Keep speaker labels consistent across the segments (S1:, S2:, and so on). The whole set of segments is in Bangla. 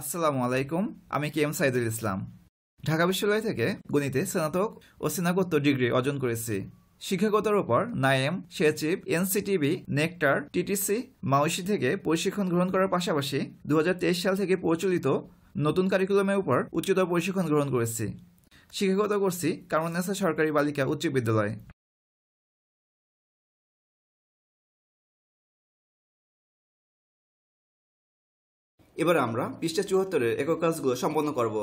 S1: আসসালামু আলাইকুম আমি কে এম সাইদুল ইসলাম ঢাকা বিশ্ববিদ্যালয় থেকে গণিতে স্নাতক ও স্নাকোত্তর ডিগ্রি অর্জন করেছি শিক্ষকতার ওপর নায়েম শেচিপ এনসিটিভি নেকটার টিটিসি মাউসি থেকে প্রশিক্ষণ গ্রহণ করার পাশাপাশি দু সাল থেকে প্রচলিত নতুন কারিকুলামের উপর উচ্চতর প্রশিক্ষণ গ্রহণ করেছি শিক্ষকতা করছি কামরনেসা সরকারি বালিকা উচ্চ বিদ্যালয় এবার আমরা পৃষ্ঠা চুয়াত্তরের একক কাজগুলো সম্পন্ন করব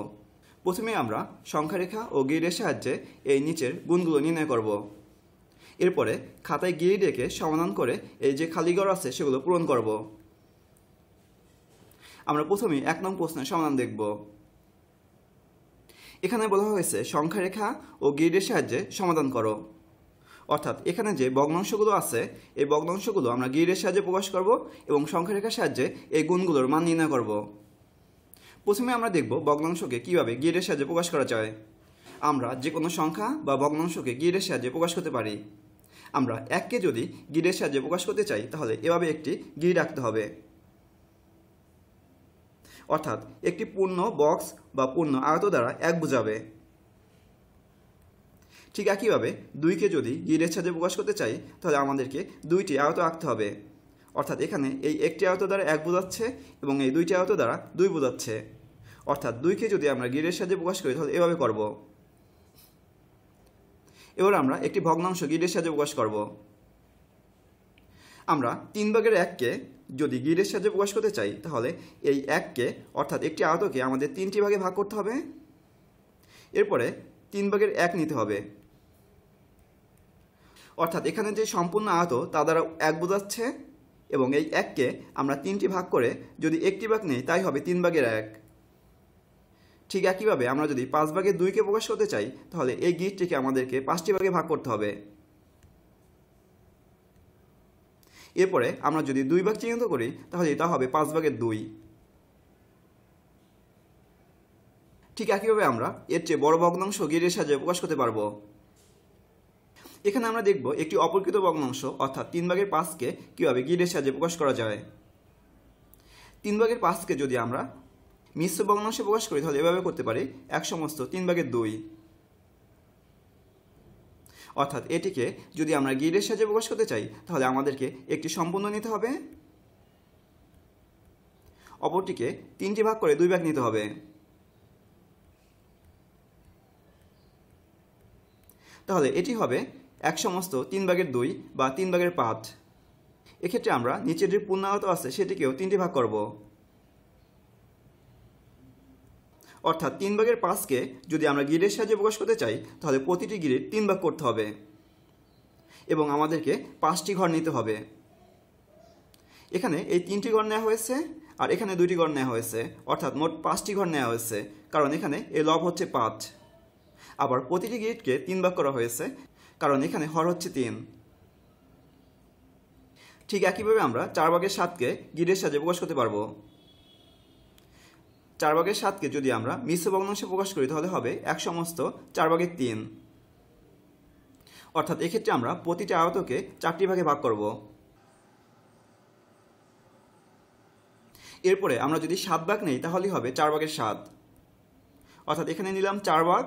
S1: প্রথমে আমরা সংখ্যারেখা ও গিরের সাহায্যে এই নিচের গুণগুলো নির্ণয় করব এরপরে খাতায় গিরি রেখে সমাধান করে এই যে খালিগড় আছে সেগুলো পূরণ করব আমরা প্রথমে এক নং প্রশ্নের সমাধান দেখব এখানে বলা হয়েছে সংখ্যারেখা ও গিরের সাহায্যে সমাধান করো অর্থাৎ এখানে যে ভগ্নাংশগুলো আছে এই ভগ্নাংশগুলো আমরা গিরের সাহায্যে প্রকাশ করব এবং সংখ্যারেখার সাহায্যে এই গুণগুলোর মান নির্ণয় করব প্রথমে আমরা দেখব ভগ্নাংশকে কিভাবে গিরের সাহায্যে প্রকাশ করা যায় আমরা যে কোনো সংখ্যা বা ভগ্নাংশকে গিরের সাহায্যে প্রকাশ করতে পারি আমরা এককে যদি গিরের সাহায্যে প্রকাশ করতে চাই তাহলে এভাবে একটি গির রাখতে হবে অর্থাৎ একটি পূর্ণ বক্স বা পূর্ণ আয়ত দ্বারা এক বোঝাবে ঠিক একইভাবে দুইকে যদি গিরের সাথে প্রকাশ করতে চাই তাহলে আমাদেরকে দুইটি আয়ত আঁকতে হবে অর্থাৎ এখানে এই একটি আয়ত দ্বারা এক বোঝাচ্ছে এবং এই দুইটি আয়ত দ্বারা দুই বোঝাচ্ছে অর্থাৎ দুইকে যদি আমরা গিরের সাহায্যে প্রকাশ করি তাহলে এভাবে করব এবার আমরা একটি ভগ্নাংশ গিরের সাহায্যে প্রকাশ করব আমরা তিন ভাগের এককে যদি গিরের সাহায্যে প্রকাশ করতে চাই তাহলে এই এককে অর্থাৎ একটি আয়তকে আমাদের তিনটি ভাগে ভাগ করতে হবে এরপরে তিন ভাগের এক নিতে হবে অর্থাৎ এখানে যে সম্পূর্ণ আয়ত তা দ্বারা এক বোঝাচ্ছে এবং এই এককে আমরা তিনটি ভাগ করে যদি একটি ভাগ নেই তাই হবে তিন ভাগের এক ঠিক একইভাবে আমরা যদি পাঁচ ভাগে দুইকে প্রকাশ করতে চাই তাহলে এই গিটটিকে আমাদেরকে পাঁচটি ভাগে ভাগ করতে হবে এরপরে আমরা যদি দুই ভাগ চিহ্নিত করি তাহলে এটা হবে পাঁচ ভাগের দুই ঠিক একইভাবে আমরা এর চেয়ে বড় ভগ্নাংশ গিরের সাহায্যে প্রকাশ করতে পারবো এখানে আমরা দেখব একটি অপরকৃত ভগ্নাংশ অর্থাৎ তিন ভাগের পাঁচকে কীভাবে গিরের সাহায্যে প্রকাশ করা যায় তিন ভাগের পাঁচকে যদি আমরা মিশ্র ভগ্নাংশে প্রকাশ করি তাহলে এভাবে করতে পারি এক সমস্ত তিন ভাগের দুই অর্থাৎ এটিকে যদি আমরা গিডের সাহায্যে প্রকাশ করতে চাই তাহলে আমাদেরকে একটি সম্পূর্ণ নিতে হবে অপরটিকে তিনটি ভাগ করে দুই ভাগ নিতে হবে তাহলে এটি হবে এক সমস্ত তিন ভাগের দুই বা তিন ভাগের পাঁচ এক্ষেত্রে আমরা নিচের যে পূর্ণাঙ্গত আছে সেটিকেও তিনটি ভাগ করব অর্থাৎ তিন ভাগের পাঁচকে যদি আমরা গিরের সাহায্যে প্রকাশ করতে চাই তাহলে প্রতিটি গিরের তিন ভাগ করতে হবে এবং আমাদেরকে পাঁচটি ঘর নিতে হবে এখানে এই তিনটি ঘর নেওয়া হয়েছে আর এখানে দুইটি ঘর নেওয়া হয়েছে অর্থাৎ মোট পাঁচটি ঘর নেওয়া হয়েছে কারণ এখানে এই লব হচ্ছে পাঁচ আবার প্রতিটি গিটকে তিন ভাগ করা হয়েছে কারণ এখানে হর হচ্ছে তিন ঠিক একইভাবে আমরা চার ভাগের সাতকে গিরের সাহায্যে প্রকাশ করতে পারবো চার ভাগের সাতকে যদি আমরা মিশ্র ভগ্নাংশে প্রকাশ করি তাহলে হবে এক সমস্ত চার ভাগের তিন অর্থাৎ এক্ষেত্রে আমরা প্রতিটি আয়তকে চারটি ভাগে ভাগ করব এরপরে আমরা যদি সাত ভাগ নেই তাহলেই হবে চার ভাগের সাত অর্থাৎ এখানে নিলাম চার ভাগ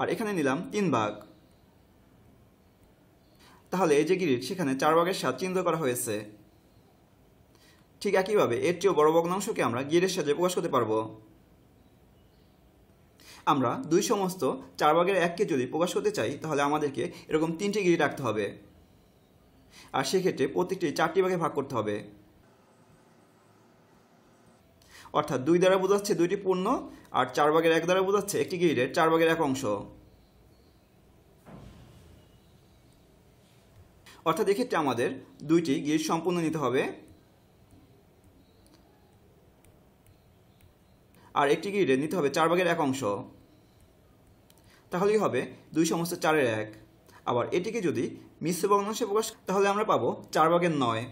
S1: আর এখানে নিলাম তিন ভাগ তাহলে এই যে গ্রিড সেখানে চার ভাগের স্বাদ চিহ্নিত করা হয়েছে ঠিক একইভাবে এর চেয়েও বড় ভগ্নাংশকে আমরা গিরের সাথে প্রকাশ করতে পারব আমরা দুই সমস্ত চার ভাগের এককে যদি প্রকাশ করতে চাই তাহলে আমাদেরকে এরকম তিনটি গিরি রাখতে হবে আর সেক্ষেত্রে প্রত্যেকটি চারটি ভাগে ভাগ করতে হবে অর্থাৎ দুই দ্বারা বোঝাচ্ছে দুইটি পূর্ণ আর চার ভাগের এক দ্বারা বোঝাচ্ছে একটি গিরিডের চার ভাগের এক অংশ অর্থাৎ এক্ষেত্রে আমাদের দুইটি গির সম্পূর্ণ নিতে হবে আর একটি গিরে নিতে হবে চার ভাগের এক অংশ তাহলেই হবে দুই সমস্ত চারের এক আবার এটিকে যদি মিশ্র ভগ্নাংশে প্রকাশ তাহলে আমরা পাবো চার ভাগের নয়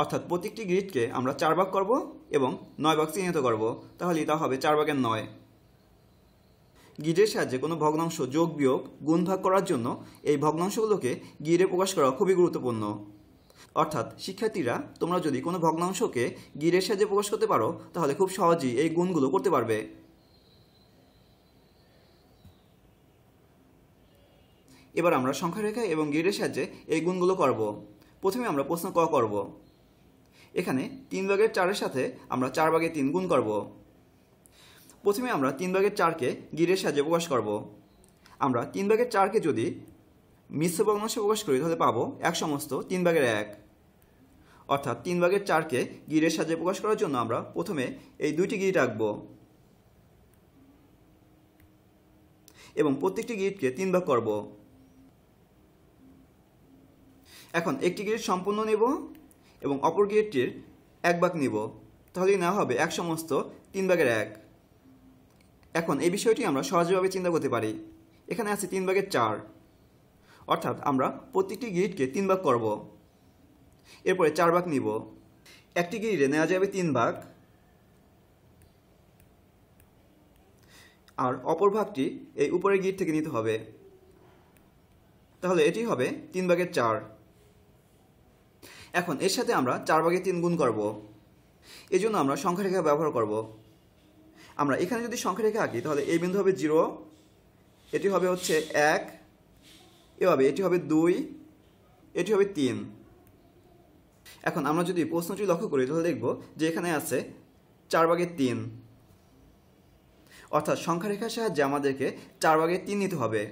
S1: অর্থাৎ প্রত্যেকটি গ্রিডকে আমরা চার ভাগ করব এবং নয় ভাগ চিহ্নিত করব তাহলেই তা হবে চার ভাগের নয় গিরের সাহায্যে কোনো ভগ্নাংশ যোগ বিয়োগ গুণ ভাগ করার জন্য এই ভগ্নাংশগুলোকে গিরে প্রকাশ করা খুবই গুরুত্বপূর্ণ অর্থাৎ শিক্ষার্থীরা তোমরা যদি কোনো ভগ্নাংশকে গিরের সাহায্যে প্রকাশ করতে পারো তাহলে খুব সহজেই এই গুণগুলো করতে পারবে এবার আমরা সংখ্যা রেখা এবং গিরের সাহায্যে এই গুণগুলো করব প্রথমে আমরা প্রশ্ন ক করব এখানে তিন ভাগের চারের সাথে আমরা চার ভাগে তিন গুণ করবো প্রথমে আমরা তিন ভাগের চারকে গিরের সাহায্যে প্রকাশ করব আমরা তিন ভাগের চারকে যদি মিশ্র ভগ্নাংশে প্রকাশ করি তাহলে পাবো এক সমস্ত তিন ভাগের এক অর্থাৎ তিন ভাগের চারকে গিরের সাহায্যে প্রকাশ করার জন্য আমরা প্রথমে এই দুইটি গিট রাখব এবং প্রত্যেকটি গিটকে তিন ভাগ করব এখন একটি গিরিট সম্পূর্ণ নেব এবং অপর গিটটির এক ভাগ নিব তাহলেই না হবে এক সমস্ত তিন ভাগের এক এখন এই বিষয়টি আমরা সহজভাবে চিন্তা করতে পারি এখানে আছে তিন ভাগের চার অর্থাৎ আমরা প্রতিটি গ্রিডকে তিন ভাগ করব এরপরে চার ভাগ নিব একটি গ্রিডে নেওয়া যাবে তিন ভাগ আর অপর ভাগটি এই উপরের গিট থেকে নিতে হবে তাহলে এটি হবে তিন ভাগের চার এখন এর সাথে আমরা চার ভাগে তিন গুণ করব এজন্য আমরা সংখ্যা রেখা ব্যবহার করব আমরা এখানে যদি সংখ্যা রেখে আঁকি তাহলে এই বিন্দু হবে জিরো এটি হবে হচ্ছে এক এভাবে এটি হবে দুই এটি হবে তিন এখন আমরা যদি প্রশ্নটি লক্ষ্য করি তাহলে দেখব যে এখানে আছে চার বাগে তিন অর্থাৎ সংখ্যা রেখার সাহায্যে আমাদেরকে চার বাগে তিন নিতে হবে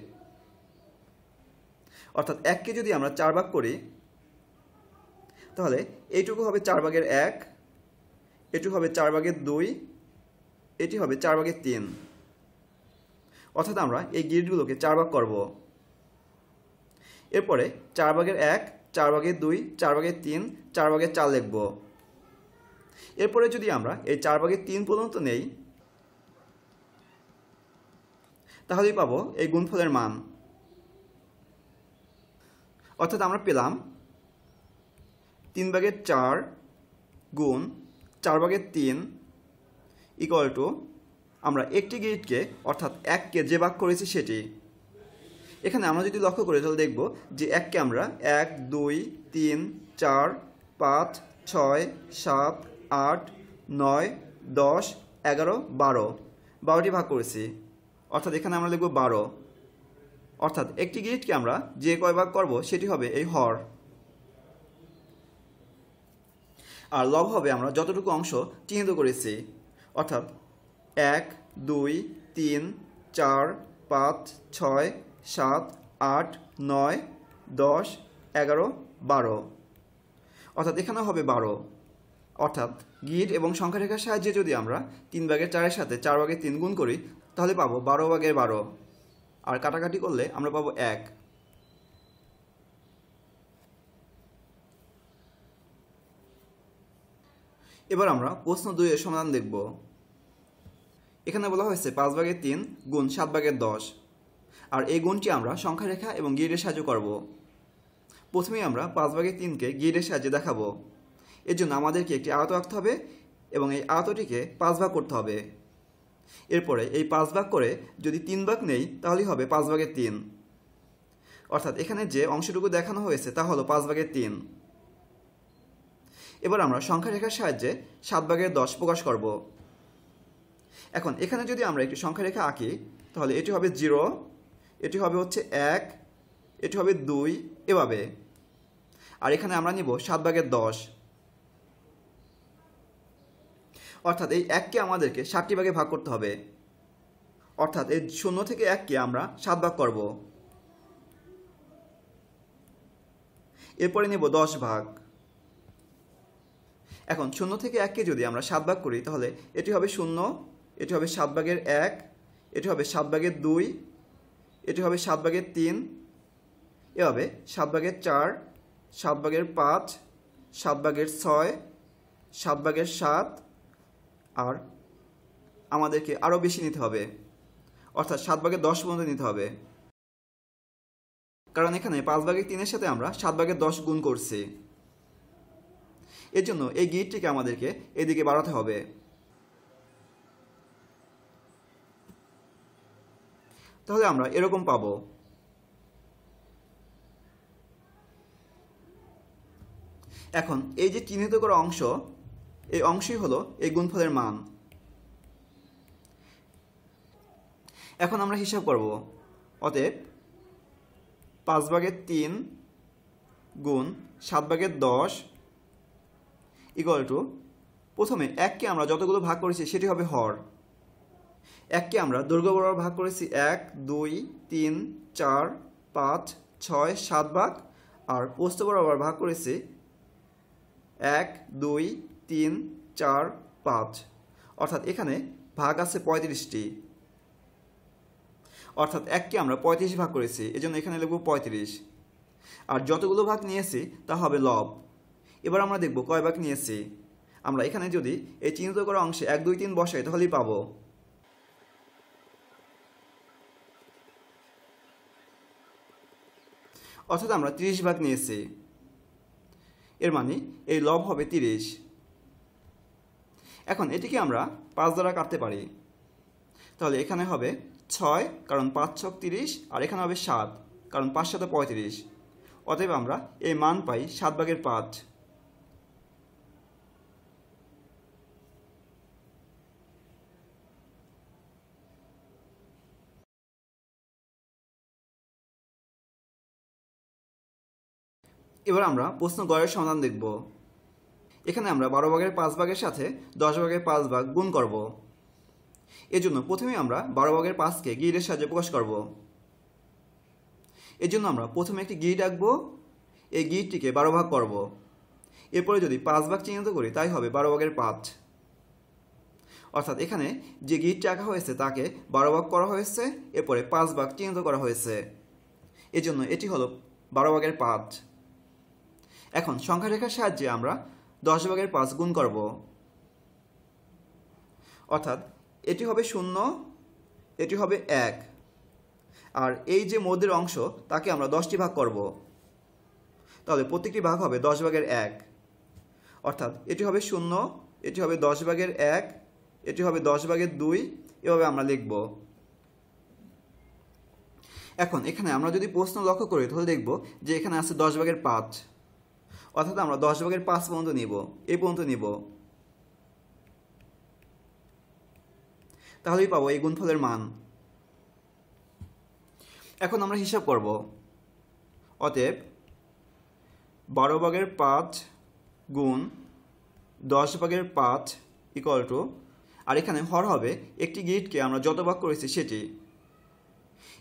S1: অর্থাৎ এককে যদি আমরা চার ভাগ করি তাহলে এইটুকু হবে চার ভাগের এক এটুকু হবে চার ভাগের দুই এটি হবে চার ভাগের তিন অর্থাৎ আমরা এই গ্রিডগুলোকে চার ভাগ করব এরপরে চার ভাগের এক চার ভাগের দুই চার ভাগের তিন চার ভাগের চার লিখব এরপরে যদি আমরা এই চার ভাগের তিন পর্যন্ত নেই তাহলেই পাবো এই গুণফলের মান অর্থাৎ আমরা পেলাম তিন ভাগের চার গুণ চার ভাগের তিন ইকুয়াল টু আমরা একটি গ্রিডকে অর্থাৎ এককে যে ভাগ করেছি সেটি এখানে আমরা যদি লক্ষ্য করি তাহলে দেখব যে এককে আমরা এক দুই তিন চার পাঁচ ছয় সাত আট নয় দশ এগারো বারো বারোটি ভাগ করেছি অর্থাৎ এখানে আমরা লিখব বারো অর্থাৎ একটি গ্রিডকে আমরা যে কয় ভাগ করব সেটি হবে এই হর আর লব হবে আমরা যতটুকু অংশ চিহ্নিত করেছি অর্থাৎ এক দুই তিন চার পাঁচ ছয় সাত আট নয় দশ এগারো বারো অর্থাৎ এখানে হবে বারো অর্থাৎ গিট এবং সংখ্যা রেখার সাহায্যে যদি আমরা তিন ভাগের চারের সাথে চার ভাগের তিন গুণ করি তাহলে পাবো বারো ভাগের বারো আর কাটাকাটি করলে আমরা পাবো এক এবার আমরা প্রশ্ন দুই এর সমাধান দেখব এখানে বলা হয়েছে পাঁচ ভাগের তিন গুণ সাত ভাগের দশ আর এই গুণটি আমরা সংখ্যা রেখা এবং গিরের সাহায্য করব প্রথমে আমরা পাঁচ ভাগের তিনকে গিরের সাহায্যে দেখাবো এর জন্য আমাদেরকে একটি আয়ত আঁকতে হবে এবং এই আয়তটিকে পাঁচ ভাগ করতে হবে এরপরে এই পাঁচ ভাগ করে যদি তিন ভাগ নেই তাহলেই হবে পাঁচ ভাগের তিন অর্থাৎ এখানে যে অংশটুকু দেখানো হয়েছে তা হলো পাঁচ ভাগের তিন এবার আমরা সংখ্যা রেখার সাহায্যে সাত ভাগের দশ প্রকাশ করব এখন এখানে যদি আমরা একটি সংখ্যা রেখা আঁকি তাহলে এটি হবে জিরো এটি হবে হচ্ছে এক এটি হবে দুই এভাবে আর এখানে আমরা নিব সাত ভাগের দশ অর্থাৎ এই এককে আমাদেরকে সাতটি ভাগে ভাগ করতে হবে অর্থাৎ এই শূন্য থেকে এককে আমরা সাত ভাগ করব এরপরে নিব দশ ভাগ এখন শূন্য থেকে এককে যদি আমরা সাত ভাগ করি তাহলে এটি হবে শূন্য এটি হবে সাত ভাগের এক এটি হবে সাত ভাগের দুই এটি হবে সাত ভাগের তিন এভাবে সাত ভাগের চার সাত ভাগের পাঁচ সাত ভাগের ছয় সাত ভাগের সাত আর আমাদেরকে আরও বেশি নিতে হবে অর্থাৎ সাত ভাগের দশ পর্যন্ত নিতে হবে কারণ এখানে পাঁচ ভাগের তিনের সাথে আমরা সাত ভাগের দশ গুণ করছি এর জন্য এই গিটটিকে আমাদেরকে এদিকে বাড়াতে হবে তাহলে আমরা এরকম পাবো এখন এই যে চিহ্নিত করা অংশ এই অংশই হলো এই গুণফলের মান এখন আমরা হিসাব করব অতএব পাঁচ ভাগের তিন গুণ সাত ভাগের দশ ইকুয়াল টু প্রথমে এককে আমরা যতগুলো ভাগ করেছি সেটি হবে হর এককে আমরা দুর্গ বরাবর ভাগ করেছি এক দুই তিন চার পাঁচ ছয় সাত ভাগ আর পোস্ত বরাবর ভাগ করেছি এক দুই তিন চার পাঁচ অর্থাৎ এখানে ভাগ আছে পঁয়ত্রিশটি অর্থাৎ এককে আমরা পঁয়ত্রিশ ভাগ করেছি এজন্য এখানে লিখব পঁয়ত্রিশ আর যতগুলো ভাগ নিয়েছি তা হবে লব এবার আমরা দেখব কয় ভাগ নিয়েছি আমরা এখানে যদি এই চিহ্নিত করা অংশে এক দুই তিন বসাই তাহলেই পাবো অর্থাৎ আমরা 30 ভাগ নিয়েছি এর মানে এই লব হবে 30 এখন এটিকে আমরা পাঁচ দ্বারা কাটতে পারি তাহলে এখানে হবে ছয় কারণ পাঁচ ছক তিরিশ আর এখানে হবে সাত কারণ পাঁচ সাথে পঁয়ত্রিশ অতএব আমরা এই মান পাই সাত ভাগের পাঁচ এবার আমরা প্রশ্ন গড়ের সমাধান দেখব এখানে আমরা বারো ভাগের পাঁচ ভাগের সাথে দশ ভাগের পাঁচ ভাগ গুণ করব এজন্য প্রথমে আমরা বারো ভাগের পাঁচকে গিরিডের সাহায্যে প্রকাশ করব এজন্য আমরা প্রথমে একটি গিট আঁকবো এই গিটটিকে বারো ভাগ করব এরপরে যদি পাঁচ ভাগ চিহ্নিত করি তাই হবে বারো ভাগের পাঁচ অর্থাৎ এখানে যে গিটটি আঁকা হয়েছে তাকে বারো ভাগ করা হয়েছে এরপরে পাঁচ ভাগ চিহ্নিত করা হয়েছে এজন্য এটি হলো বারো ভাগের পাঁচ এখন সংখ্যা রেখার সাহায্যে আমরা দশ ভাগের পাঁচ গুণ করব অর্থাৎ এটি হবে শূন্য এটি হবে এক আর এই যে মধ্যের অংশ তাকে আমরা দশটি ভাগ করব তাহলে প্রত্যেকটি ভাগ হবে দশ ভাগের এক অর্থাৎ এটি হবে শূন্য এটি হবে দশ ভাগের এক এটি হবে দশ ভাগের দুই এভাবে আমরা লিখব এখন এখানে আমরা যদি প্রশ্ন লক্ষ্য করি তাহলে দেখব যে এখানে আছে দশ ভাগের পাঁচ অর্থাৎ আমরা দশ ভাগের পাঁচ পর্যন্ত নিব এই পর্যন্ত নিব তাহলেই পাবো এই গুণফলের মান এখন আমরা হিসাব করব অতএব বারো ভাগের পাঁচ গুণ দশ ভাগের পাঁচ ইকুয়াল টু আর এখানে হর হবে একটি গ্রিডকে আমরা যত ভাগ করেছি সেটি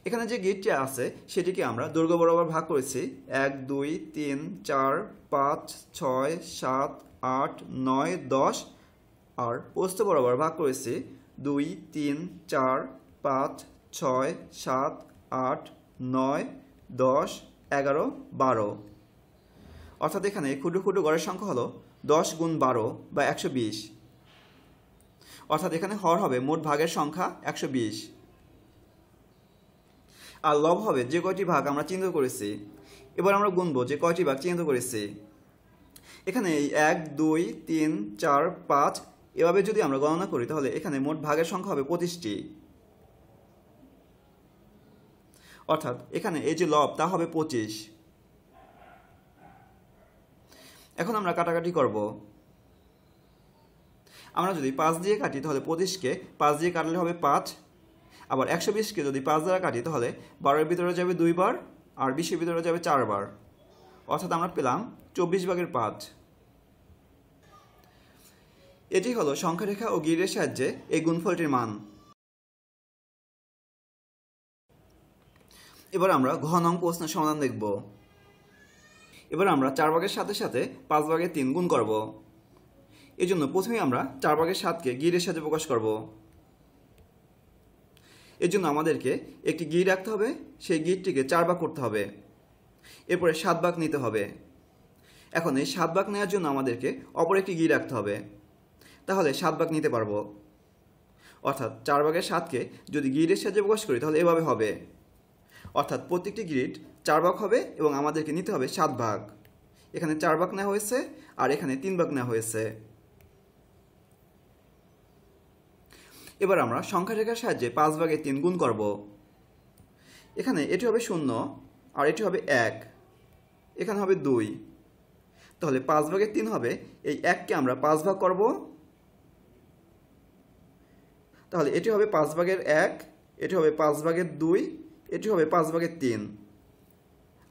S1: এখানে যে গেটটি আছে সেটিকে আমরা দুর্গ বরাবর ভাগ করেছি এক দুই তিন চার পাঁচ ছয় সাত আট নয় দশ আর পোস্ত বরাবর ভাগ করেছি দুই তিন চার পাঁচ ছয় সাত আট নয় দশ এগারো বারো অর্থাৎ এখানে ক্ষুদ্র ক্ষুদ্র গড়ের সংখ্যা হলো দশ গুণ বারো বা একশো বিশ অর্থাৎ এখানে হর হবে মোট ভাগের সংখ্যা একশো বিশ আর লব হবে যে কয়টি ভাগ আমরা চিহ্নিত করেছি এবার আমরা গুনবো যে কয়টি ভাগ চিহ্নিত করেছি এখানে এক দুই তিন চার পাঁচ এভাবে যদি আমরা গণনা করি তাহলে এখানে মোট ভাগের সংখ্যা হবে পঁচিশটি অর্থাৎ এখানে এই যে লব তা হবে পঁচিশ এখন আমরা কাটাকাটি করব আমরা যদি পাঁচ দিয়ে কাটি তাহলে পঁচিশকে পাঁচ দিয়ে কাটলে হবে পাঁচ আবার একশো বিশকে যদি পাঁচ দ্বারা কাটি তাহলে বারোর ভিতরে যাবে দুইবার আর বিশের ভিতরে যাবে চারবার অর্থাৎ আমরা পেলাম চব্বিশ ভাগের পাঁচ এটি হলো সংখ্যারেখা ও গিরের সাহায্যে এই গুণফলটির মান এবার আমরা ঘন অঙ্ক প্রশ্নের সমাধান দেখব এবার আমরা চার ভাগের সাথে সাথে পাঁচ ভাগের তিন গুণ করব এজন্য প্রথমে আমরা চার ভাগের সাতকে গিরের সাহায্যে প্রকাশ করব এর জন্য আমাদেরকে একটি গির রাখতে হবে সেই গিরটিকে চার ভাগ করতে হবে এরপরে সাত ভাগ নিতে হবে এখন এই সাত ভাগ নেওয়ার জন্য আমাদেরকে অপর একটি গির রাখতে হবে তাহলে সাত ভাগ নিতে পারবো অর্থাৎ চার ভাগের সাতকে যদি গিরের সাহায্যে প্রকাশ করি তাহলে এভাবে হবে অর্থাৎ প্রত্যেকটি গিরিট চার ভাগ হবে এবং আমাদেরকে নিতে হবে সাত ভাগ এখানে চার ভাগ নেওয়া হয়েছে আর এখানে তিন ভাগ নেওয়া হয়েছে এবার আমরা সংখ্যা রেখার সাহায্যে পাঁচ ভাগে তিন গুণ করব এখানে এটি হবে শূন্য আর এটি হবে এক এখানে হবে দুই তাহলে পাঁচ ভাগের তিন হবে এই এককে আমরা পাঁচ ভাগ করব তাহলে এটি হবে পাঁচ ভাগের এক এটি হবে পাঁচ ভাগের দুই এটি হবে পাঁচ ভাগের তিন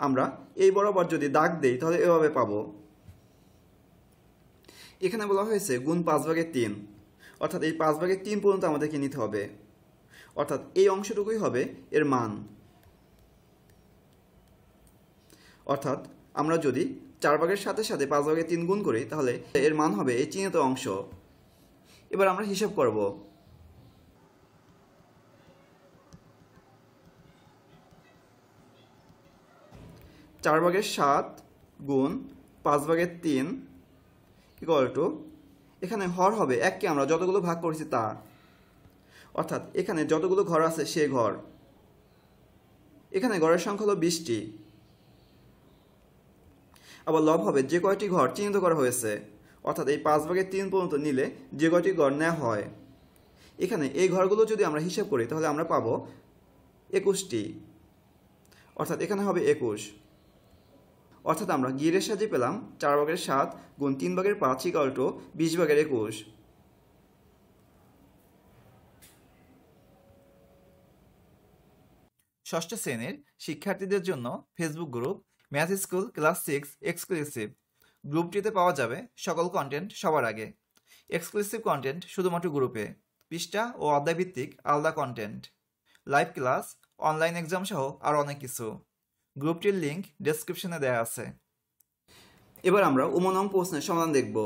S1: আমরা এই বরাবর যদি দাগ দেই তাহলে এভাবে পাবো এখানে বলা হয়েছে গুণ পাঁচ ভাগের তিন অর্থাৎ এই পাঁচ ভাগের তিন পর্যন্ত আমাদেরকে নিতে হবে অর্থাৎ এই অংশটুকুই হবে এর মান অর্থাৎ আমরা যদি চার ভাগের সাথে সাথে পাঁচ ভাগের তিন গুণ করি তাহলে এর মান হবে এই চিহ্নিত অংশ এবার আমরা হিসাব করব চার ভাগের সাত গুণ পাঁচ ভাগের তিন ইকুয়াল টু এখানে হর হবে এককে আমরা যতগুলো ভাগ করেছি তা অর্থাৎ এখানে যতগুলো ঘর আছে সে ঘর এখানে ঘরের সংখ্যা হলো বিশটি আবার লব হবে যে কয়টি ঘর চিহ্নিত করা হয়েছে অর্থাৎ এই পাঁচ ভাগের তিন পর্যন্ত নিলে যে কয়টি ঘর নেওয়া হয় এখানে এই ঘরগুলো যদি আমরা হিসাব করি তাহলে আমরা পাবো একুশটি অর্থাৎ এখানে হবে একুশ অর্থাৎ আমরা গিয়ারের সাহায্যে পেলাম চার ভাগের সাত গুণ তিন ভাগের পাঁচ ইকাল টু বিশ ভাগের একুশ ষষ্ঠ শ্রেণীর শিক্ষার্থীদের জন্য Facebook group math school class six exclusive গ্রুপটিতে পাওয়া যাবে সকল কন্টেন্ট সবার আগে এক্সক্লুসিভ কন্টেন্ট শুধুমাত্র গ্রুপে পৃষ্ঠা ও অধ্যায়ভিত্তিক আলাদা content live class online exam সহ আরও অনেক কিছু গ্রুপটির লিঙ্ক ডেসক্রিপশনে দেওয়া আছে এবার আমরা উমনং প্রশ্নের সমাধান দেখব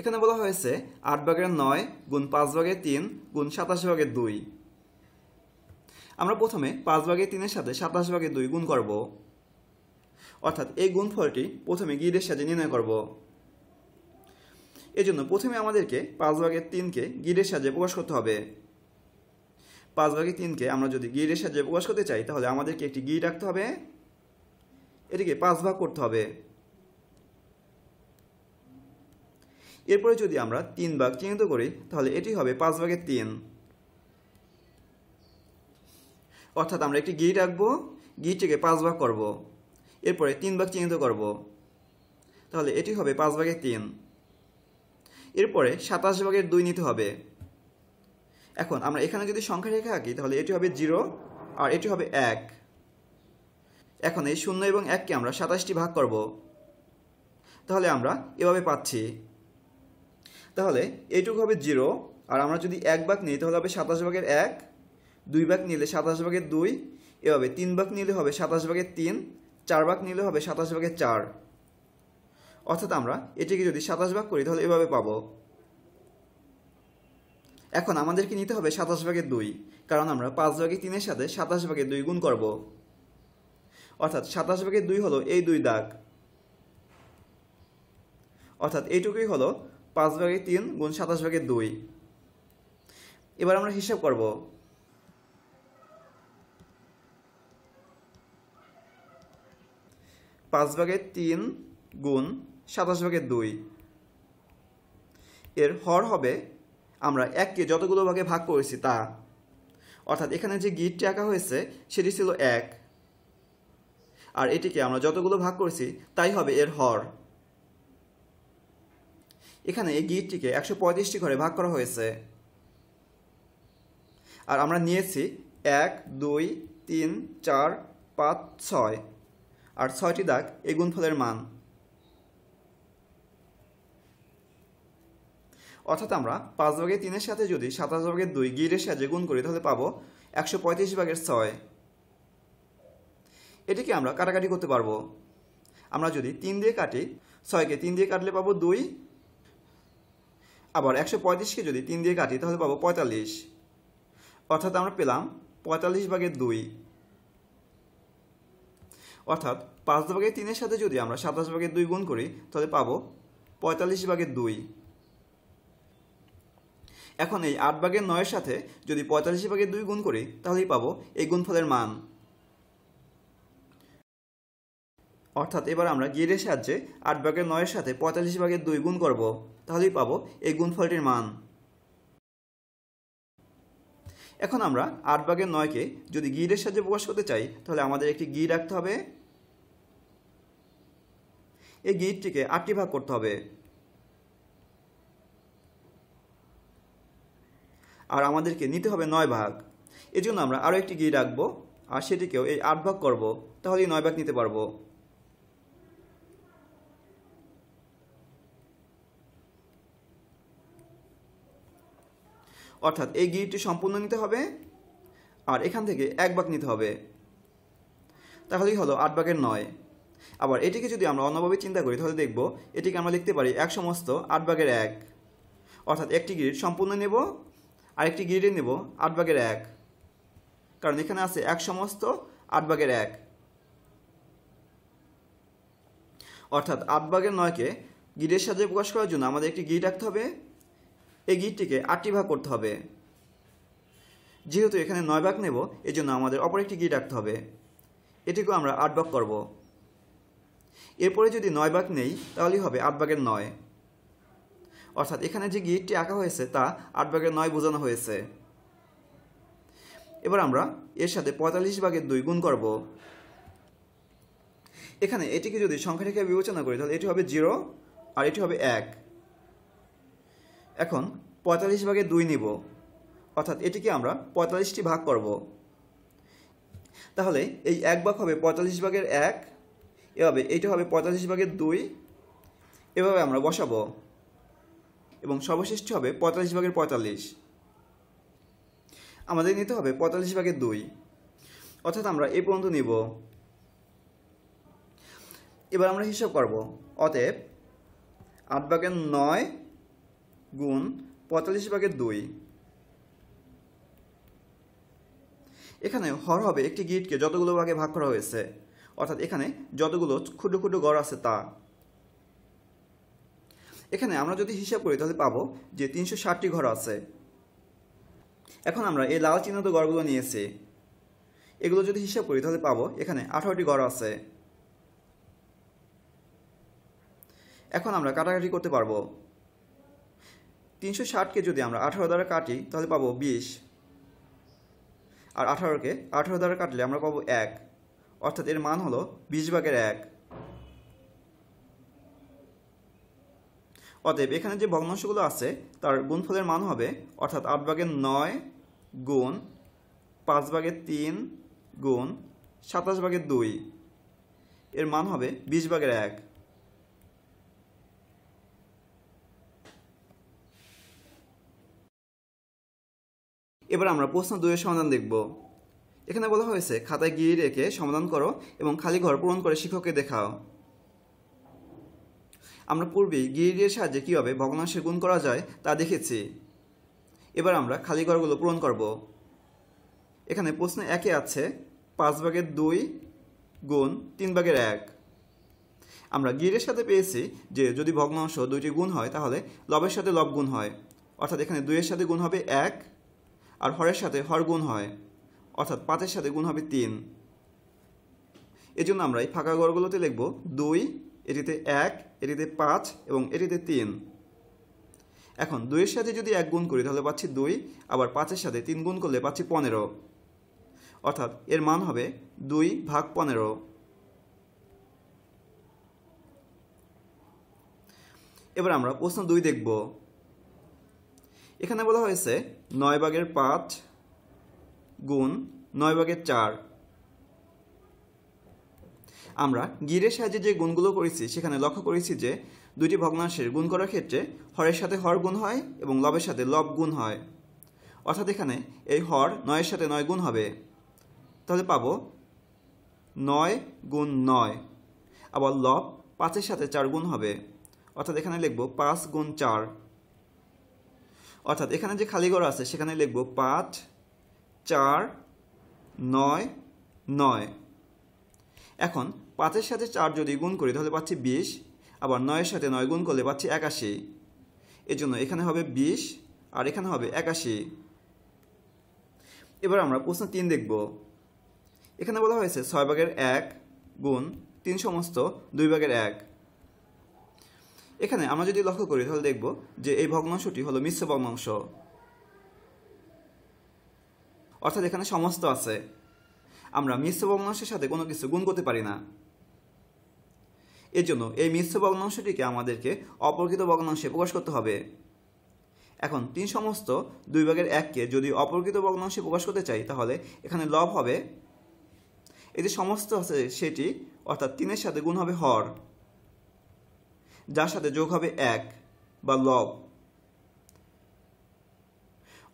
S1: এখানে বলা হয়েছে আট ভাগের নয় গুণ পাঁচ ভাগের তিন গুণ সাতাশ ভাগের দুই আমরা প্রথমে পাঁচ ভাগের তিনের সাথে সাতাশ ভাগের দুই গুণ করব অর্থাৎ এই গুণফলটি প্রথমে গিডের সাথে নির্ণয় করব এজন্য প্রথমে আমাদেরকে পাঁচ ভাগের তিনকে গিডের সাহায্যে প্রকাশ করতে হবে পাঁচ ভাগে তিনকে আমরা যদি গিরের সাহায্যে প্রকাশ করতে চাই তাহলে আমাদেরকে একটি গির রাখতে হবে এটিকে পাঁচ ভাগ করতে হবে এরপরে যদি আমরা তিন ভাগ চিহ্নিত করি তাহলে এটি হবে পাঁচ ভাগের তিন অর্থাৎ আমরা একটি গির রাখবো গিরটিকে পাঁচ ভাগ করব এরপরে তিন ভাগ চিহ্নিত করব তাহলে এটি হবে পাঁচ ভাগের তিন এরপরে সাতাশ ভাগের দুই নিতে হবে এখন আমরা এখানে যদি সংখ্যা রেখে আঁকি তাহলে এটি হবে জিরো আর এটি হবে এক এখন এই শূন্য এবং এককে আমরা সাতাশটি ভাগ করব তাহলে আমরা এভাবে পাচ্ছি তাহলে এইটুকু হবে জিরো আর আমরা যদি এক ভাগ নিই তাহলে হবে সাতাশ ভাগের এক দুই ভাগ নিলে সাতাশ ভাগের দুই এভাবে তিন ভাগ নিলে হবে সাতাশ ভাগের তিন চার ভাগ নিলে হবে সাতাশ ভাগের চার অর্থাৎ আমরা এটিকে যদি সাতাশ ভাগ করি তাহলে এভাবে পাবো এখন আমাদেরকে নিতে হবে সাতাশ ভাগের দুই কারণ আমরা পাঁচ ভাগে তিনের সাথে সাতাশ ভাগে দুই গুণ করব অর্থাৎ সাতাশ ভাগের দুই হলো এই দুই দাগ অর্থাৎ এইটুকুই হলো পাঁচ ভাগে তিন গুণ সাতাশ ভাগের দুই এবার আমরা হিসাব করব পাঁচ ভাগের তিন গুণ সাতাশ ভাগের দুই এর হর হবে আমরা এককে যতগুলো ভাগে ভাগ করেছি তা অর্থাৎ এখানে যে গিটটি আঁকা হয়েছে সেটি ছিল এক আর এটিকে আমরা যতগুলো ভাগ করেছি তাই হবে এর হর এখানে এই গিটটিকে একশো পঁয়ত্রিশটি ঘরে ভাগ করা হয়েছে আর আমরা নিয়েছি এক দুই তিন চার পাঁচ ছয় আর ছয়টি দাগ এই গুণফলের মান অর্থাৎ আমরা পাঁচ ভাগের তিনের সাথে যদি সাতাশ ভাগের দুই গিরের সাজে গুণ করি তাহলে পাবো একশো পঁয়ত্রিশ ভাগের ছয় এটিকে আমরা কাটাকাটি করতে পারবো আমরা যদি তিন দিয়ে কাটি ছয়কে তিন দিয়ে কাটলে পাবো দুই আবার একশো পঁয়ত্রিশকে যদি তিন দিয়ে কাটি তাহলে পাবো পঁয়তাল্লিশ অর্থাৎ আমরা পেলাম পঁয়তাল্লিশ ভাগের দুই অর্থাৎ পাঁচ ভাগের তিনের সাথে যদি আমরা সাতাশ ভাগের দুই গুণ করি তাহলে পাবো পঁয়তাল্লিশ ভাগের দুই এখন এই আট ভাগের নয়ের সাথে যদি পঁয়তাল্লিশ ভাগের দুই গুণ করি তাহলেই পাবো এই গুণফলের মান অর্থাৎ এবার আমরা গিরের সাহায্যে আট ভাগের নয়ের সাথে পঁয়তাল্লিশ ভাগের দুই গুণ করব তাহলেই পাবো এই গুণফলটির মান এখন আমরা আট ভাগের নয়কে যদি গিরের সাহায্যে প্রকাশ করতে চাই তাহলে আমাদের একটি গি রাখতে হবে এই গিরটিকে আটটি ভাগ করতে হবে আর আমাদেরকে নিতে হবে নয় ভাগ এজন্য আমরা আরও একটি গিয়ে রাখবো আর সেটিকেও এই আট ভাগ করবো তাহলেই নয় ভাগ নিতে পারবো অর্থাৎ এই গিয়েটি সম্পূর্ণ নিতে হবে আর এখান থেকে এক ভাগ নিতে হবে তাহলেই হলো আট ভাগের নয় আবার এটিকে যদি আমরা অন্যভাবে চিন্তা করি তাহলে দেখব এটিকে আমরা লিখতে পারি এক সমস্ত আট ভাগের এক অর্থাৎ একটি গিরিট সম্পূর্ণ নেব আরেকটি গিরিডে নেব আট ভাগের এক কারণ এখানে আছে এক সমস্ত আট ভাগের এক অর্থাৎ আট ভাগের নয়কে গিরের সাথে প্রকাশ করার জন্য আমাদের একটি গিট রাখতে হবে এই গিটটিকে আটটি ভাগ করতে হবে যেহেতু এখানে নয় ভাগ নেব এজন্য আমাদের অপর একটি গিট রাখতে হবে এটিকেও আমরা আট ভাগ করব এরপরে যদি নয় ভাগ নেই তাহলেই হবে আট ভাগের নয় অর্থাৎ এখানে যে গিটটি আঁকা হয়েছে তা আট ভাগের নয় বোঝানো হয়েছে এবার আমরা এর সাথে পঁয়তাল্লিশ ভাগের দুই গুণ করব এখানে এটিকে যদি সংখ্যাটিকে বিবেচনা করি তাহলে এটি হবে জিরো আর এটি হবে এক এখন পঁয়তাল্লিশ ভাগে দুই নিব অর্থাৎ এটিকে আমরা পঁয়তাল্লিশটি ভাগ করব তাহলে এই এক ভাগ হবে পঁয়তাল্লিশ ভাগের এক এভাবে এটি হবে পঁয়তাল্লিশ ভাগের দুই এভাবে আমরা বসাবো এবং সর্বশেষটি হবে পঁয়তাল্লিশ ভাগের পঁয়তাল্লিশ আমাদের নিতে হবে পঁয়তাল্লিশ ভাগের দুই অর্থাৎ আমরা এ পর্যন্ত নিব এবার আমরা হিসাব করব অতএব আট ভাগের নয় গুণ পঁয়তাল্লিশ ভাগের দুই এখানে হর হবে একটি গিটকে যতগুলো ভাগে ভাগ করা হয়েছে অর্থাৎ এখানে যতগুলো ক্ষুদ্র ক্ষুদ্র গড় আছে তা এখানে আমরা যদি হিসাব করি তাহলে পাবো যে তিনশো ষাটটি ঘর আছে এখন আমরা এই লাল চিহ্নিত ঘরগুলো নিয়েছি এগুলো যদি হিসাব করি তাহলে পাবো এখানে আঠারোটি ঘর আছে এখন আমরা কাটাকাটি করতে পারবো তিনশো ষাটকে যদি আমরা আঠারো দ্বারা কাটি তাহলে পাবো বিশ আর আঠারোকে আঠারো দ্বারা কাটলে আমরা পাবো এক অর্থাৎ এর মান হলো বিশ ভাগের এক অতএব এখানে যে ভগ্নাংশগুলো আছে তার গুণফলের মান হবে অর্থাৎ আট ভাগের নয় গুণ পাঁচ ভাগের তিন গুণ সাতাশ ভাগের দুই এর মান হবে বিশ ভাগের এক এবার আমরা প্রশ্ন দুইয়ের সমাধান দেখব এখানে বলা হয়েছে খাতায় গিয়ে রেখে সমাধান করো এবং খালি ঘর পূরণ করে শিক্ষককে দেখাও আমরা পূর্বে গিরিডের সাহায্যে কীভাবে ভগ্নাংশের গুণ করা যায় তা দেখেছি এবার আমরা খালি ঘরগুলো পূরণ করব এখানে প্রশ্ন একে আছে পাঁচ ভাগের দুই গুণ তিন ভাগের এক আমরা গিরের সাথে পেয়েছি যে যদি ভগ্নাংশ দুইটি গুণ হয় তাহলে লবের সাথে লব গুণ হয় অর্থাৎ এখানে দুইয়ের সাথে গুণ হবে এক আর হরের সাথে হর গুণ হয় অর্থাৎ পাঁচের সাথে গুণ হবে তিন এজন্য আমরা এই ফাঁকা গড়গুলোতে লিখব দুই এটিতে এক এটিতে পাঁচ এবং এটিতে তিন এখন দুইয়ের সাথে যদি এক গুণ করি তাহলে পাচ্ছি দুই আবার পাঁচের সাথে তিন গুণ করলে পাচ্ছি পনেরো অর্থাৎ এর মান হবে দুই ভাগ পনেরো এবার আমরা প্রশ্ন দুই দেখব এখানে বলা হয়েছে নয় ভাগের পাঁচ গুণ নয় ভাগের চার আমরা গিরের সাহায্যে যে গুণগুলো করেছি সেখানে লক্ষ্য করেছি যে দুটি ভগ্নাংশের গুণ করার ক্ষেত্রে হরের সাথে হর গুণ হয় এবং লবের সাথে লব গুণ হয় অর্থাৎ এখানে এই হর নয়ের সাথে নয় গুণ হবে তাহলে পাব নয় গুণ নয় আবার লব পাঁচের সাথে চার গুণ হবে অর্থাৎ এখানে লিখব পাঁচ গুণ চার অর্থাৎ এখানে যে খালি ঘর আছে সেখানে লিখব পাঁচ চার নয় নয় এখন পাঁচের সাথে চার যদি গুণ করি তাহলে পাচ্ছি বিশ আবার নয়ের সাথে নয় গুণ করলে পাচ্ছি একাশি এজন্য এখানে হবে বিশ আর এখানে হবে একাশি এবার আমরা প্রশ্ন তিন দেখব এখানে বলা হয়েছে ছয় ভাগের এক গুণ তিন সমস্ত দুই ভাগের এক এখানে আমরা যদি লক্ষ্য করি তাহলে দেখব যে এই ভগ্নাংশটি হলো মিশ্র ভগ্নাংশ অর্থাৎ এখানে সমস্ত আছে আমরা মিশ্র ভগ্নাংশের সাথে কোনো কিছু গুণ করতে পারি না এজন্য এই মিশ্র ভগ্নাংশটিকে আমাদেরকে অপরকৃত ভগ্নাংশে প্রকাশ করতে হবে এখন তিন সমস্ত দুই ভাগের এককে যদি অপরকৃত ভগ্নাংশে প্রকাশ করতে চাই তাহলে এখানে লব হবে এই যে সমস্ত আছে সেটি অর্থাৎ তিনের সাথে গুণ হবে হর যার সাথে যোগ হবে এক বা লব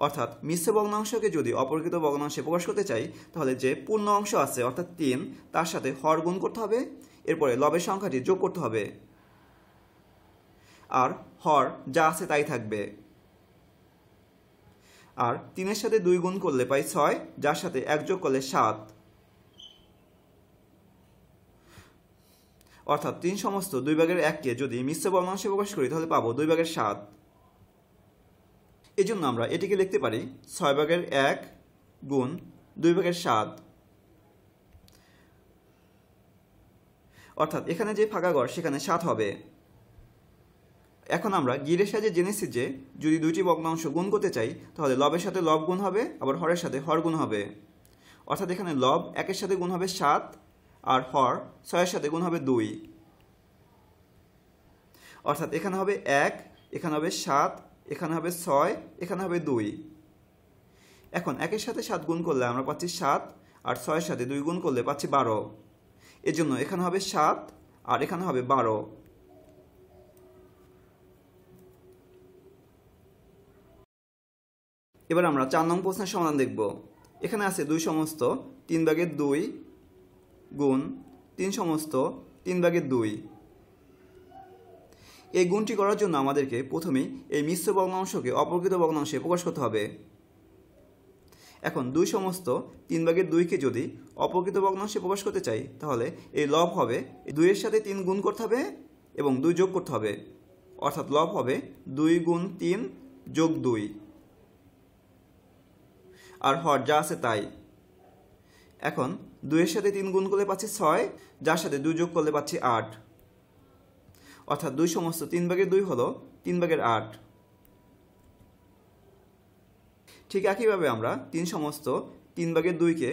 S1: অর্থাৎ মিশ্র ভগ্নাংশকে যদি অপরকৃত ভগ্নাংশে প্রকাশ করতে চাই তাহলে যে পূর্ণ অংশ আছে অর্থাৎ তিন তার সাথে হর গুণ করতে হবে এরপরে লবের সংখ্যাটি যোগ করতে হবে আর হর যা আছে তাই থাকবে আর তিনের সাথে দুই গুণ করলে পাই ছয় যার সাথে এক যোগ করলে সাত অর্থাৎ তিন সমস্ত দুই ভাগের এককে যদি মিশ্র বর্ণাংশে প্রকাশ করি তাহলে পাবো দুই ভাগের সাত এজন্য আমরা এটিকে লিখতে পারি ছয় ভাগের এক গুণ দুই ভাগের সাত অর্থাৎ এখানে যে ফাঁকা ঘর সেখানে সাত হবে এখন আমরা গিরের সাজে জেনেছি যে যদি দুইটি ভগ্নাংশ গুণ করতে চাই তাহলে লবের সাথে লব গুণ হবে আবার হরের সাথে হর গুণ হবে অর্থাৎ এখানে লব একের সাথে গুণ হবে সাত আর হর ছয়ের সাথে গুণ হবে দুই অর্থাৎ এখানে হবে এক এখানে হবে সাত এখানে হবে ছয় এখানে হবে দুই এখন একের সাথে সাত গুণ করলে আমরা পাচ্ছি সাত আর ছয়ের সাথে দুই গুণ করলে পাচ্ছি বারো এজন্য এখানে হবে সাত আর এখানে হবে বারো এবার আমরা চার নং প্রশ্নের সমাধান দেখব এখানে আছে দুই সমস্ত তিন ভাগের দুই গুণ তিন সমস্ত তিন ভাগের দুই এই গুণটি করার জন্য আমাদেরকে প্রথমে এই মিশ্র বগ্নাংশকে অপরকৃত বগ্নাংশে প্রকাশ করতে হবে এখন দুই সমস্ত তিন ভাগের দুইকে যদি অপকৃত ভগ্নাংশে প্রকাশ করতে চাই তাহলে এই লব হবে দুইয়ের সাথে তিন গুণ করতে হবে এবং দুই যোগ করতে হবে অর্থাৎ লব হবে দুই গুণ তিন যোগ দুই আর হর যা আছে তাই এখন দুইয়ের সাথে তিন গুণ করলে পাচ্ছি ছয় যার সাথে দুই যোগ করলে পাচ্ছি আট অর্থাৎ দুই সমস্ত তিন ভাগের দুই হলো তিন ভাগের আট ঠিক একইভাবে আমরা তিন সমস্ত তিন ভাগের দুইকে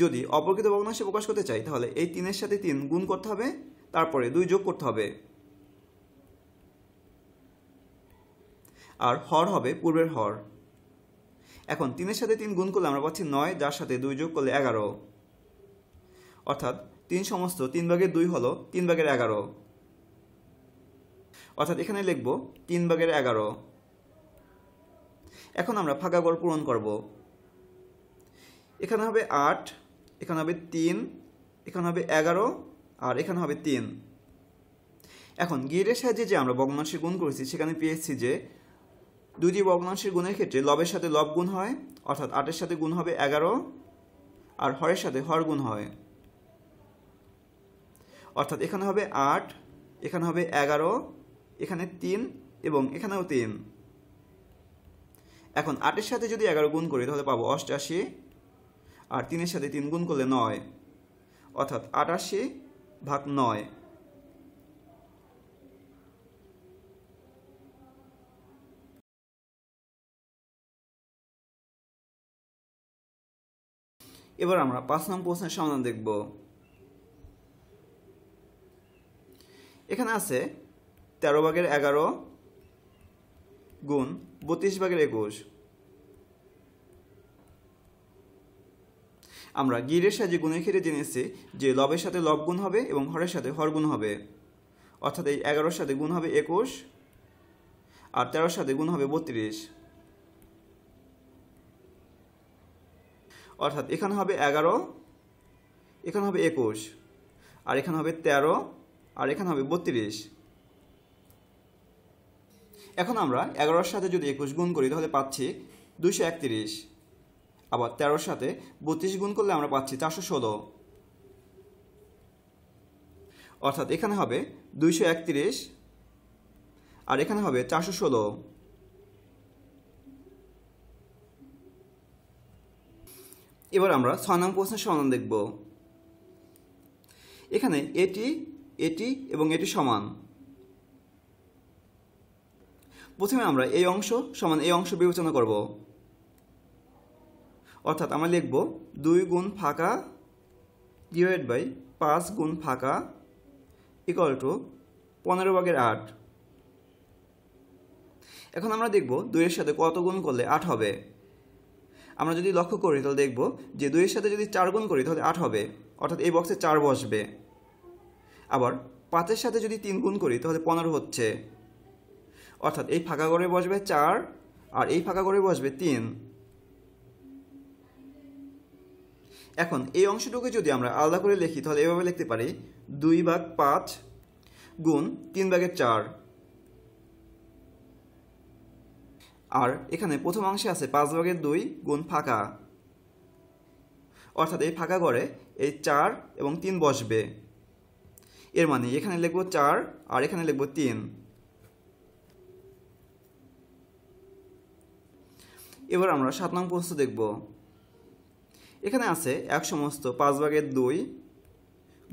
S1: যদি অপরকৃত ভগ্নাংশে প্রকাশ করতে চাই তাহলে এই তিনের সাথে তিন গুণ করতে হবে তারপরে দুই যোগ করতে হবে আর হর হবে পূর্বের হর এখন তিনের সাথে তিন গুণ করলে আমরা পাচ্ছি নয় যার সাথে দুই যোগ করলে এগারো অর্থাৎ তিন সমস্ত তিন ভাগের দুই হলো তিন ভাগের এগারো অর্থাৎ এখানে লিখব তিন ভাগের এগারো এখন আমরা ফাঁকা গড় পূরণ করব এখানে হবে আট এখানে হবে তিন এখানে হবে এগারো আর এখানে হবে তিন এখন গিরের সাহায্যে যে আমরা বগ্নাংশের গুণ করেছি সেখানে পেয়েছি যে দুটি বগ্নাংশের গুণের ক্ষেত্রে লবের সাথে লব গুণ হয় অর্থাৎ আটের সাথে গুণ হবে এগারো আর হরের সাথে হর গুণ হয় অর্থাৎ এখানে হবে আট এখানে হবে এগারো এখানে তিন এবং এখানেও তিন এখন আটের সাথে যদি এগারো গুণ করি তাহলে পাবো অষ্টাশি আর তিনের সাথে তিন গুণ করলে নয় অর্থাৎ আটাশি ভাগ নয় এবার আমরা পাঁচ নম্বর প্রশ্নের সমাধান দেখব এখানে আছে তেরো ভাগের এগারো গুণ বত্রিশ ভাগের একুশ আমরা গিরের সাথে গুণের ক্ষেত্রে জেনেছি যে লবের সাথে লব গুণ হবে এবং হরের সাথে হর গুণ হবে অর্থাৎ এই এগারোর সাথে গুণ হবে একুশ আর তেরোর সাথে গুণ হবে বত্রিশ অর্থাৎ এখানে হবে এগারো এখানে হবে একুশ আর এখানে হবে তেরো আর এখানে হবে বত্রিশ এখন আমরা এগারোর সাথে যদি একুশ গুণ করি তাহলে পাচ্ছি দুইশো একত্রিশ আবার তেরোর সাথে বত্রিশ গুণ করলে আমরা পাচ্ছি চারশো ষোলো অর্থাৎ এখানে হবে দুইশো একত্রিশ আর এখানে হবে চারশো ষোলো এবার আমরা ছয় নং প্রশ্নের সমাধান দেখব এখানে এটি এটি এবং এটি সমান প্রথমে আমরা এই অংশ সমান এই অংশ বিবেচনা করব অর্থাৎ আমরা লিখব দুই গুণ ফাঁকা ডিভাইড বাই পাঁচ গুণ ফাঁকা ইকুয়াল টু পনেরো ভাগের আট এখন আমরা দেখব দুইয়ের সাথে কত গুণ করলে আট হবে আমরা যদি লক্ষ্য করি তাহলে দেখব যে দুইয়ের সাথে যদি চার গুণ করি তাহলে আট হবে অর্থাৎ এই বক্সে চার বসবে আবার পাঁচের সাথে যদি তিন গুণ করি তাহলে পনেরো হচ্ছে অর্থাৎ এই ফাঁকা ঘরে বসবে চার আর এই ফাঁকা ঘরে বসবে তিন এখন এই অংশটুকু যদি আমরা আলাদা করে লিখি তাহলে এভাবে লিখতে পারি দুই ভাগ পাঁচ গুণ তিন ভাগের চার আর এখানে প্রথম অংশে আছে পাঁচ ভাগের দুই গুণ ফাঁকা অর্থাৎ এই ফাঁকা ঘরে এই চার এবং তিন বসবে এর মানে এখানে লিখব চার আর এখানে লিখব তিন এবার আমরা সাত নং প্রশ্ন দেখব এখানে আছে এক সমস্ত পাঁচ ভাগের দুই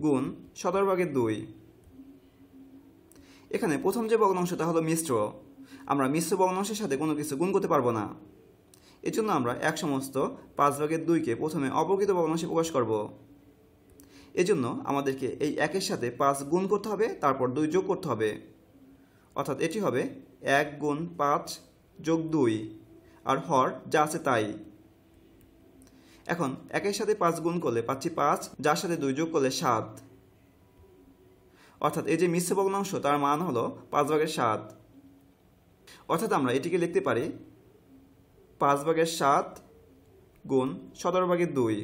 S1: গুণ সতেরো ভাগের দুই এখানে প্রথম যে ভগ্নাংশটা হলো মিশ্র আমরা মিশ্র ভগ্নাংশের সাথে কোনো কিছু গুণ করতে পারবো না জন্য আমরা এক সমস্ত পাঁচ ভাগের দুইকে প্রথমে অপকৃত ভগ্নাংশে প্রকাশ করব এজন্য আমাদেরকে এই একের সাথে পাঁচ গুণ করতে হবে তারপর দুই যোগ করতে হবে অর্থাৎ এটি হবে এক গুণ পাঁচ যোগ দুই আর হর যা আছে তাই এখন একের সাথে পাঁচ গুণ করলে পাচ্ছি পাঁচ যার সাথে দুই যোগ করলে সাত অর্থাৎ এই যে মিশ্র ভগ্নাংশ তার মান হলো পাঁচ ভাগের সাত অর্থাৎ আমরা এটিকে লিখতে পারি পাঁচ ভাগের সাত গুণ সতেরো ভাগের দুই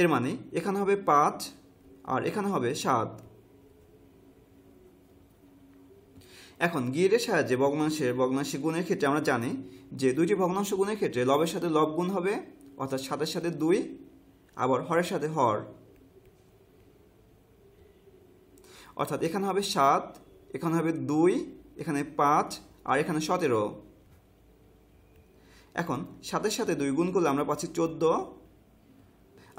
S1: এর মানে এখানে হবে পাঁচ আর এখানে হবে সাত এখন গিয়ের সাহায্যে ভগ্নাংশের ভগ্নাংশী গুণের ক্ষেত্রে আমরা জানি যে দুইটি ভগ্নাংশ গুণের ক্ষেত্রে লবের সাথে লব গুণ হবে অর্থাৎ সাতের সাথে দুই আবার হরের সাথে হর অর্থাৎ এখানে হবে সাত এখানে হবে দুই এখানে পাঁচ আর এখানে সতেরো এখন সাতের সাথে দুই গুণ করলে আমরা পাচ্ছি চোদ্দ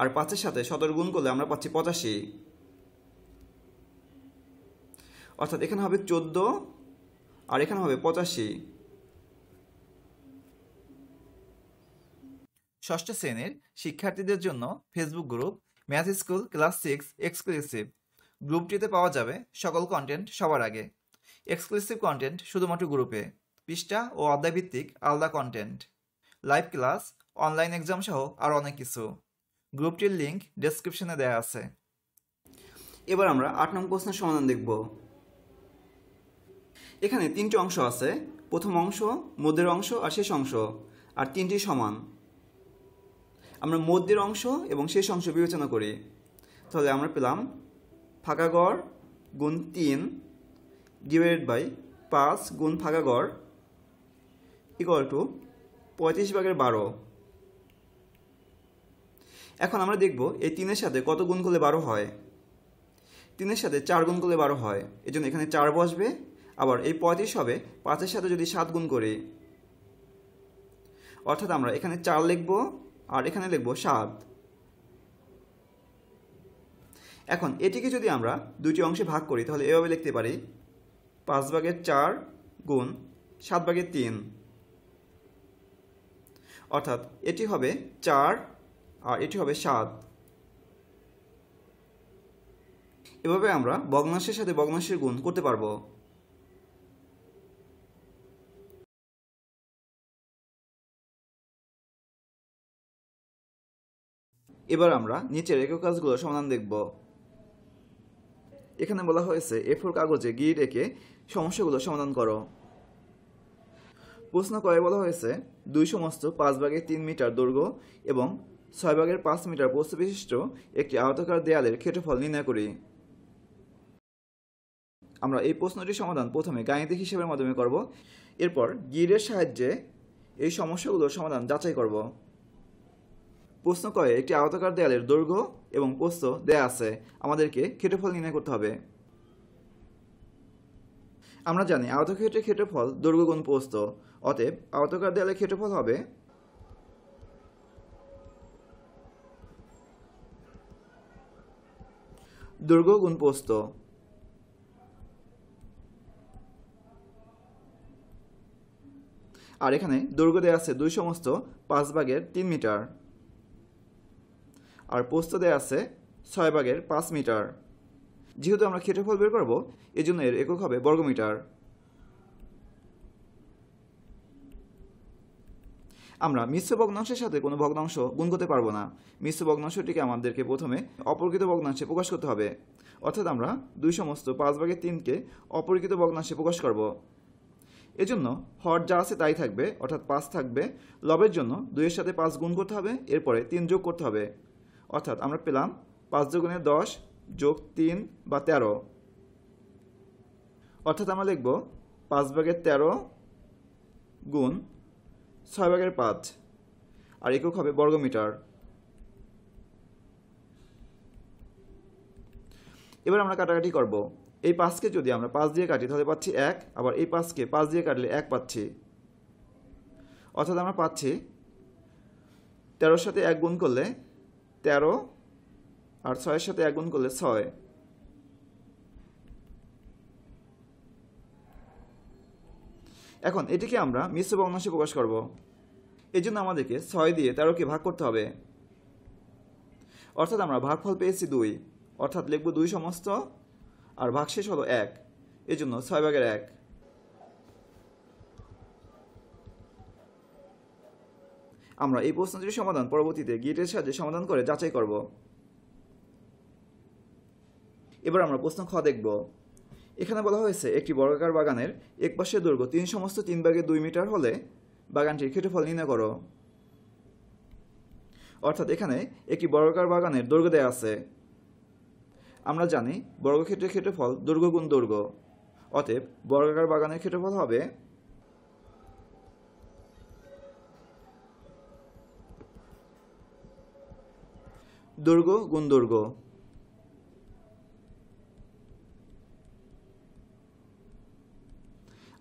S1: আর পাঁচের সাথে সতেরো গুণ করলে আমরা পাচ্ছি পঁচাশি অর্থাৎ এখানে হবে চোদ্দো আর এখানে হবে পঁচাশি ষষ্ঠ শ্রেণীর শিক্ষার্থীদের জন্য Facebook group math school class six exclusive গ্রুপটিতে পাওয়া যাবে সকল কন্টেন্ট সবার আগে এক্সক্লুসিভ কন্টেন্ট শুধুমাত্র গ্রুপে পৃষ্ঠা ও অধ্যায়ভিত্তিক আলাদা content live class online exam সহ আরও অনেক কিছু গ্রুপটির লিঙ্ক ডেসক্রিপশনে দেওয়া আছে এবার আমরা আট নম্বর প্রশ্নের সমাধান দেখব এখানে তিনটি অংশ আছে প্রথম অংশ মধ্যের অংশ আর শেষ অংশ আর তিনটি সমান আমরা মধ্যের অংশ এবং শেষ অংশ বিবেচনা করি তাহলে আমরা পেলাম ফাঁকাগড় গুণ তিন ডিভাইডেড বাই পাঁচ গুণ ফাঁকা গড় ইকুয়াল টু পঁয়ত্রিশ ভাগের বারো এখন আমরা দেখব এই তিনের সাথে কত গুণ করলে বারো হয় তিনের সাথে চার গুণ করলে বারো হয় এজন্য এখানে চার বসবে আবার এই পঁয়ত্রিশ হবে পাঁচের সাথে যদি সাত গুণ করি অর্থাৎ আমরা এখানে চার লিখব আর এখানে লিখব সাত এখন এটিকে যদি আমরা দুটি অংশে ভাগ করি তাহলে এভাবে লিখতে পারি পাঁচ ভাগের চার গুণ সাত ভাগের তিন অর্থাৎ এটি হবে চার আর এটি হবে সাত এভাবে আমরা বগ্নাশের সাথে বগ্নাশের গুণ করতে পারবো এবার আমরা নিচের একক কাজগুলো সমাধান দেখব এখানে বলা হয়েছে এ ফোর কাগজে গিয়ে রেখে সমস্যাগুলো সমাধান করো প্রশ্ন কয়ে বলা হয়েছে দুই সমস্ত পাঁচ ভাগের তিন মিটার দৈর্ঘ্য এবং ছয় ভাগের পাঁচ মিটার প্রস্থ বিশিষ্ট একটি আয়তাকার দেয়ালের ক্ষেত্রফল নির্ণয় করি আমরা এই প্রশ্নটির সমাধান প্রথমে গাণিতিক হিসেবের মাধ্যমে করব এরপর গিরের সাহায্যে এই সমস্যাগুলোর সমাধান যাচাই করব প্রশ্ন করে একটি আয়তাকার দেয়ালের দৈর্ঘ্য এবং প্রস্ত দেয়া আছে আমাদেরকে ক্ষেত্রফল নির্ণয় করতে হবে আমরা জানি আয়তক্ষেত্রের ক্ষেত্রফল দৈর্ঘ্য গুণ প্রস্থ অতএব আয়তাকার দেয়ালের ক্ষেত্রফল হবে দৈর্ঘ্য গুণ আর এখানে দৈর্ঘ্য দেয়া আছে দুই সমস্ত পাঁচ ভাগের তিন মিটার আর পোস্ত দেয়া আছে ছয় ভাগের পাঁচ মিটার যেহেতু আমরা ক্ষেত্রফল বের করব এজন্য এর একক হবে বর্গমিটার আমরা মিশ্র ভগ্নাংশের সাথে কোনো ভগ্নাংশ গুণ করতে পারবো না মিশ্র ভগ্নাংশটিকে আমাদেরকে প্রথমে অপরিকৃত ভগ্নাংশে প্রকাশ করতে হবে অর্থাৎ আমরা দুই সমস্ত পাঁচ ভাগের তিনকে অপরিকৃত ভগ্নাংশে প্রকাশ করব এজন্য হর যা আছে তাই থাকবে অর্থাৎ পাঁচ থাকবে লবের জন্য দুইয়ের সাথে পাঁচ গুণ করতে হবে এরপরে তিন যোগ করতে হবে অর্থাৎ আমরা পেলাম পাঁচ দুগুণে দশ যোগ তিন বা তেরো অর্থাৎ আমরা লিখব পাঁচ ভাগের তেরো গুণ ছয় ভাগের পাঁচ আর একক হবে বর্গমিটার এবার আমরা কাটাকাটি করব এই পাঁচকে যদি আমরা পাঁচ দিয়ে কাটি তাহলে পাচ্ছি এক আবার এই পাঁচকে পাঁচ দিয়ে কাটলে এক পাচ্ছি অর্থাৎ আমরা পাচ্ছি তেরোর সাথে এক গুণ করলে তেরো আর ছয়ের সাথে এক গুণ করলে ছয় এখন এটিকে আমরা মিশ্র ভগ্নাংশে প্রকাশ করব জন্য আমাদেরকে ছয় দিয়ে তেরোকে ভাগ করতে হবে অর্থাৎ আমরা ভাগফল পেয়েছি দুই অর্থাৎ লিখব দুই সমস্ত আর ভাগ শেষ হলো এক এজন্য ছয় ভাগের এক আমরা এই প্রশ্নটির সমাধান পরবর্তীতে গেটের সাহায্যে সমাধান করে যাচাই করব এবার আমরা প্রশ্ন খ দেখব এখানে বলা হয়েছে একটি বর্গাকার বাগানের এক পাশে দৈর্ঘ্য তিন সমস্ত তিন ভাগে দুই মিটার হলে বাগানটির ক্ষেত্রফল নির্ণয় করো অর্থাৎ এখানে একটি বর্গাকার বাগানের দৈর্ঘ্য দেয়া আছে আমরা জানি বর্গক্ষেত্রের ক্ষেত্রফল দৈর্ঘ্য গুণ দৈর্ঘ্য অতএব বর্গাকার বাগানের ক্ষেত্রফল হবে দৈর্ঘ্য গুণ দৈর্ঘ্য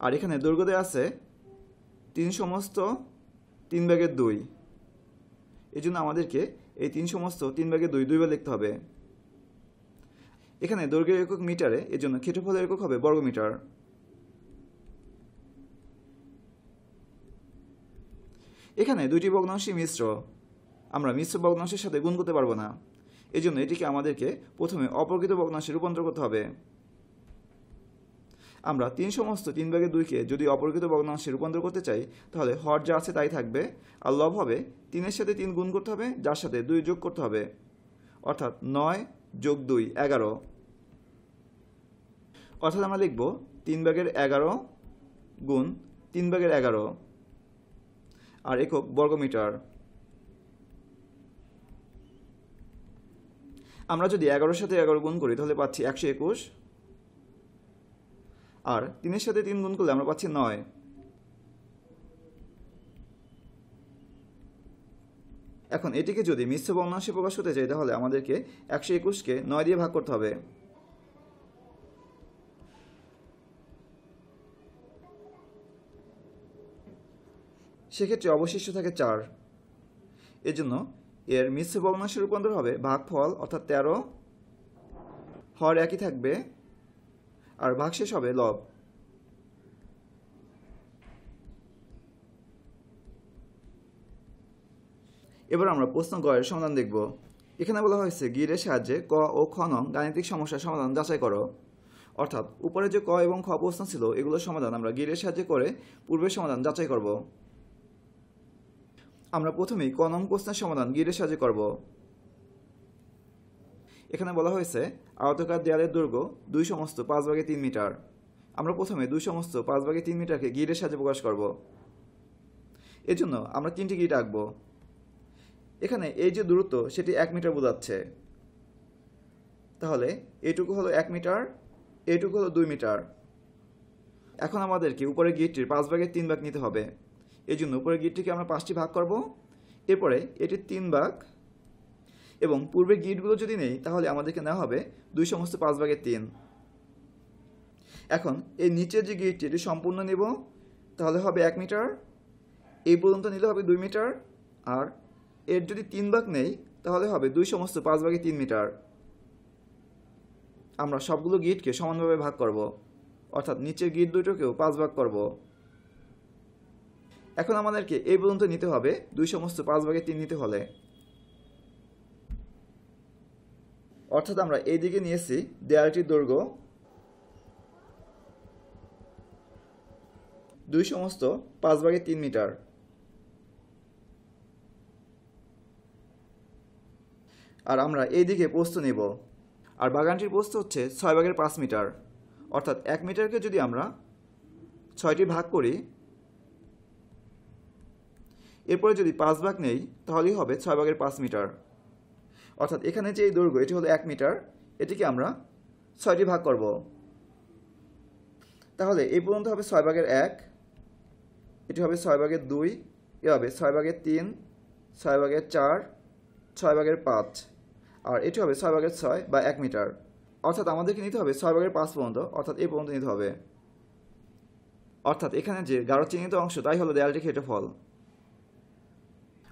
S1: আর এখানে দৈর্ঘ্য দেওয়া আছে তিন সমস্ত তিন ভাগের দুই এই জন্য আমাদেরকে এই তিন সমস্ত তিন ভাগের দুই দুইবার লিখতে হবে এখানে দৈর্ঘ্যের একক মিটারে এর জন্য ক্ষেত্রফলের একক হবে মিটার এখানে দুটি ভগ্নাংশী মিশ্র আমরা মিশ্র ভগ্নাংশের সাথে গুণ করতে পারবো না এজন্য এটিকে আমাদেরকে প্রথমে অপ্রকৃত ভগ্নাংশে রূপান্তর করতে হবে আমরা তিন সমস্ত তিন ভাগের দুইকে যদি অপরকৃত ভগ্নাংশে রূপান্তর করতে চাই তাহলে হর যা আছে তাই থাকবে আর লব হবে তিনের সাথে তিন গুণ করতে হবে যার সাথে দুই যোগ করতে হবে অর্থাৎ নয় যোগ দুই এগারো অর্থাৎ আমরা লিখব তিন ভাগের এগারো গুণ তিন ভাগের এগারো আর একক বর্গমিটার আমরা যদি এগারোর সাথে এগারো গুণ করি তাহলে পাচ্ছি একশো একুশ আর তিনের সাথে তিন গুণ করলে আমরা পাচ্ছি নয় এখন এটিকে যদি মিশ্র বর্ণাংশে প্রকাশ করতে চাই তাহলে আমাদেরকে একশো একুশকে নয় দিয়ে ভাগ করতে হবে সেক্ষেত্রে অবশিষ্ট থাকে চার এজন্য এর মিশ্র ভগ্নাংশে রূপান্তর হবে ভাগফল অর্থাৎ তেরো হর একই থাকবে আর ভাগশেষ হবে লব এবার আমরা প্রশ্ন গয়ের সমাধান দেখব এখানে বলা হয়েছে গিরের সাহায্যে ক ও খ নং গাণিতিক সমস্যার সমাধান যাচাই করো অর্থাৎ উপরে যে ক এবং খ প্রশ্ন ছিল এগুলোর সমাধান আমরা গিরের সাহায্যে করে পূর্বের সমাধান যাচাই করব আমরা প্রথমেই ক নং প্রশ্নের সমাধান গিরের সাজে করব এখানে বলা হয়েছে আয়তকার দেয়ালের দৈর্ঘ্য দুই সমস্ত পাঁচ ভাগে তিন মিটার আমরা প্রথমে দুই সমস্ত পাঁচ ভাগে তিন মিটারকে গিরের সাজে প্রকাশ করব এজন্য আমরা তিনটি গিট আঁকব এখানে এই যে দূরত্ব সেটি এক মিটার বোঝাচ্ছে তাহলে এটুকু হলো এক মিটার এটুকু হলো দুই মিটার এখন আমাদেরকে উপরে গিটটির পাঁচ ভাগে তিন ভাগ নিতে হবে এই জন্য উপরের গিটটিকে আমরা পাঁচটি ভাগ করব এরপরে এটির তিন ভাগ এবং পূর্বের গিটগুলো যদি নেই তাহলে আমাদেরকে নেওয়া হবে দুই সমস্ত পাঁচ ভাগের তিন এখন এই নিচের যে গিটটি এটি সম্পূর্ণ নেব তাহলে হবে এক মিটার এই পর্যন্ত নিলে হবে দুই মিটার আর এর যদি তিন ভাগ নেই তাহলে হবে দুই সমস্ত পাঁচ ভাগে তিন মিটার আমরা সবগুলো গিটকে সমানভাবে ভাগ করব অর্থাৎ নিচের গিট দুটোকেও পাঁচ ভাগ করব এখন আমাদেরকে এই পর্যন্ত নিতে হবে দুই সমস্ত পাঁচ ভাগে তিন নিতে হলে অর্থাৎ আমরা এই দিকে নিয়েছি দেয়ালটির দৈর্ঘ্য দুই সমস্ত পাঁচ ভাগে তিন মিটার আর আমরা এই দিকে পোস্ত নেব আর বাগানটির পোস্ত হচ্ছে ছয় ভাগের পাঁচ মিটার অর্থাৎ এক মিটারকে যদি আমরা ছয়টি ভাগ করি এরপরে যদি পাঁচ ভাগ নেই তাহলেই হবে ছয় ভাগের পাঁচ মিটার অর্থাৎ এখানে যে এই দৈর্ঘ্য এটি হলো এক মিটার এটিকে আমরা ছয়টি ভাগ করব তাহলে এই পর্যন্ত হবে ছয় ভাগের এক এটি হবে ছয় ভাগের দুই এ হবে ছয় ভাগের তিন ছয় ভাগের চার ছয় ভাগের পাঁচ আর এটি হবে ছয় ভাগের ছয় বা এক মিটার অর্থাৎ আমাদেরকে নিতে হবে ছয় ভাগের পাঁচ পর্যন্ত অর্থাৎ এই পর্যন্ত নিতে হবে অর্থাৎ এখানে যে গাঢ় চিহ্নিত অংশ তাই হলো খেটে ক্ষেত্রফল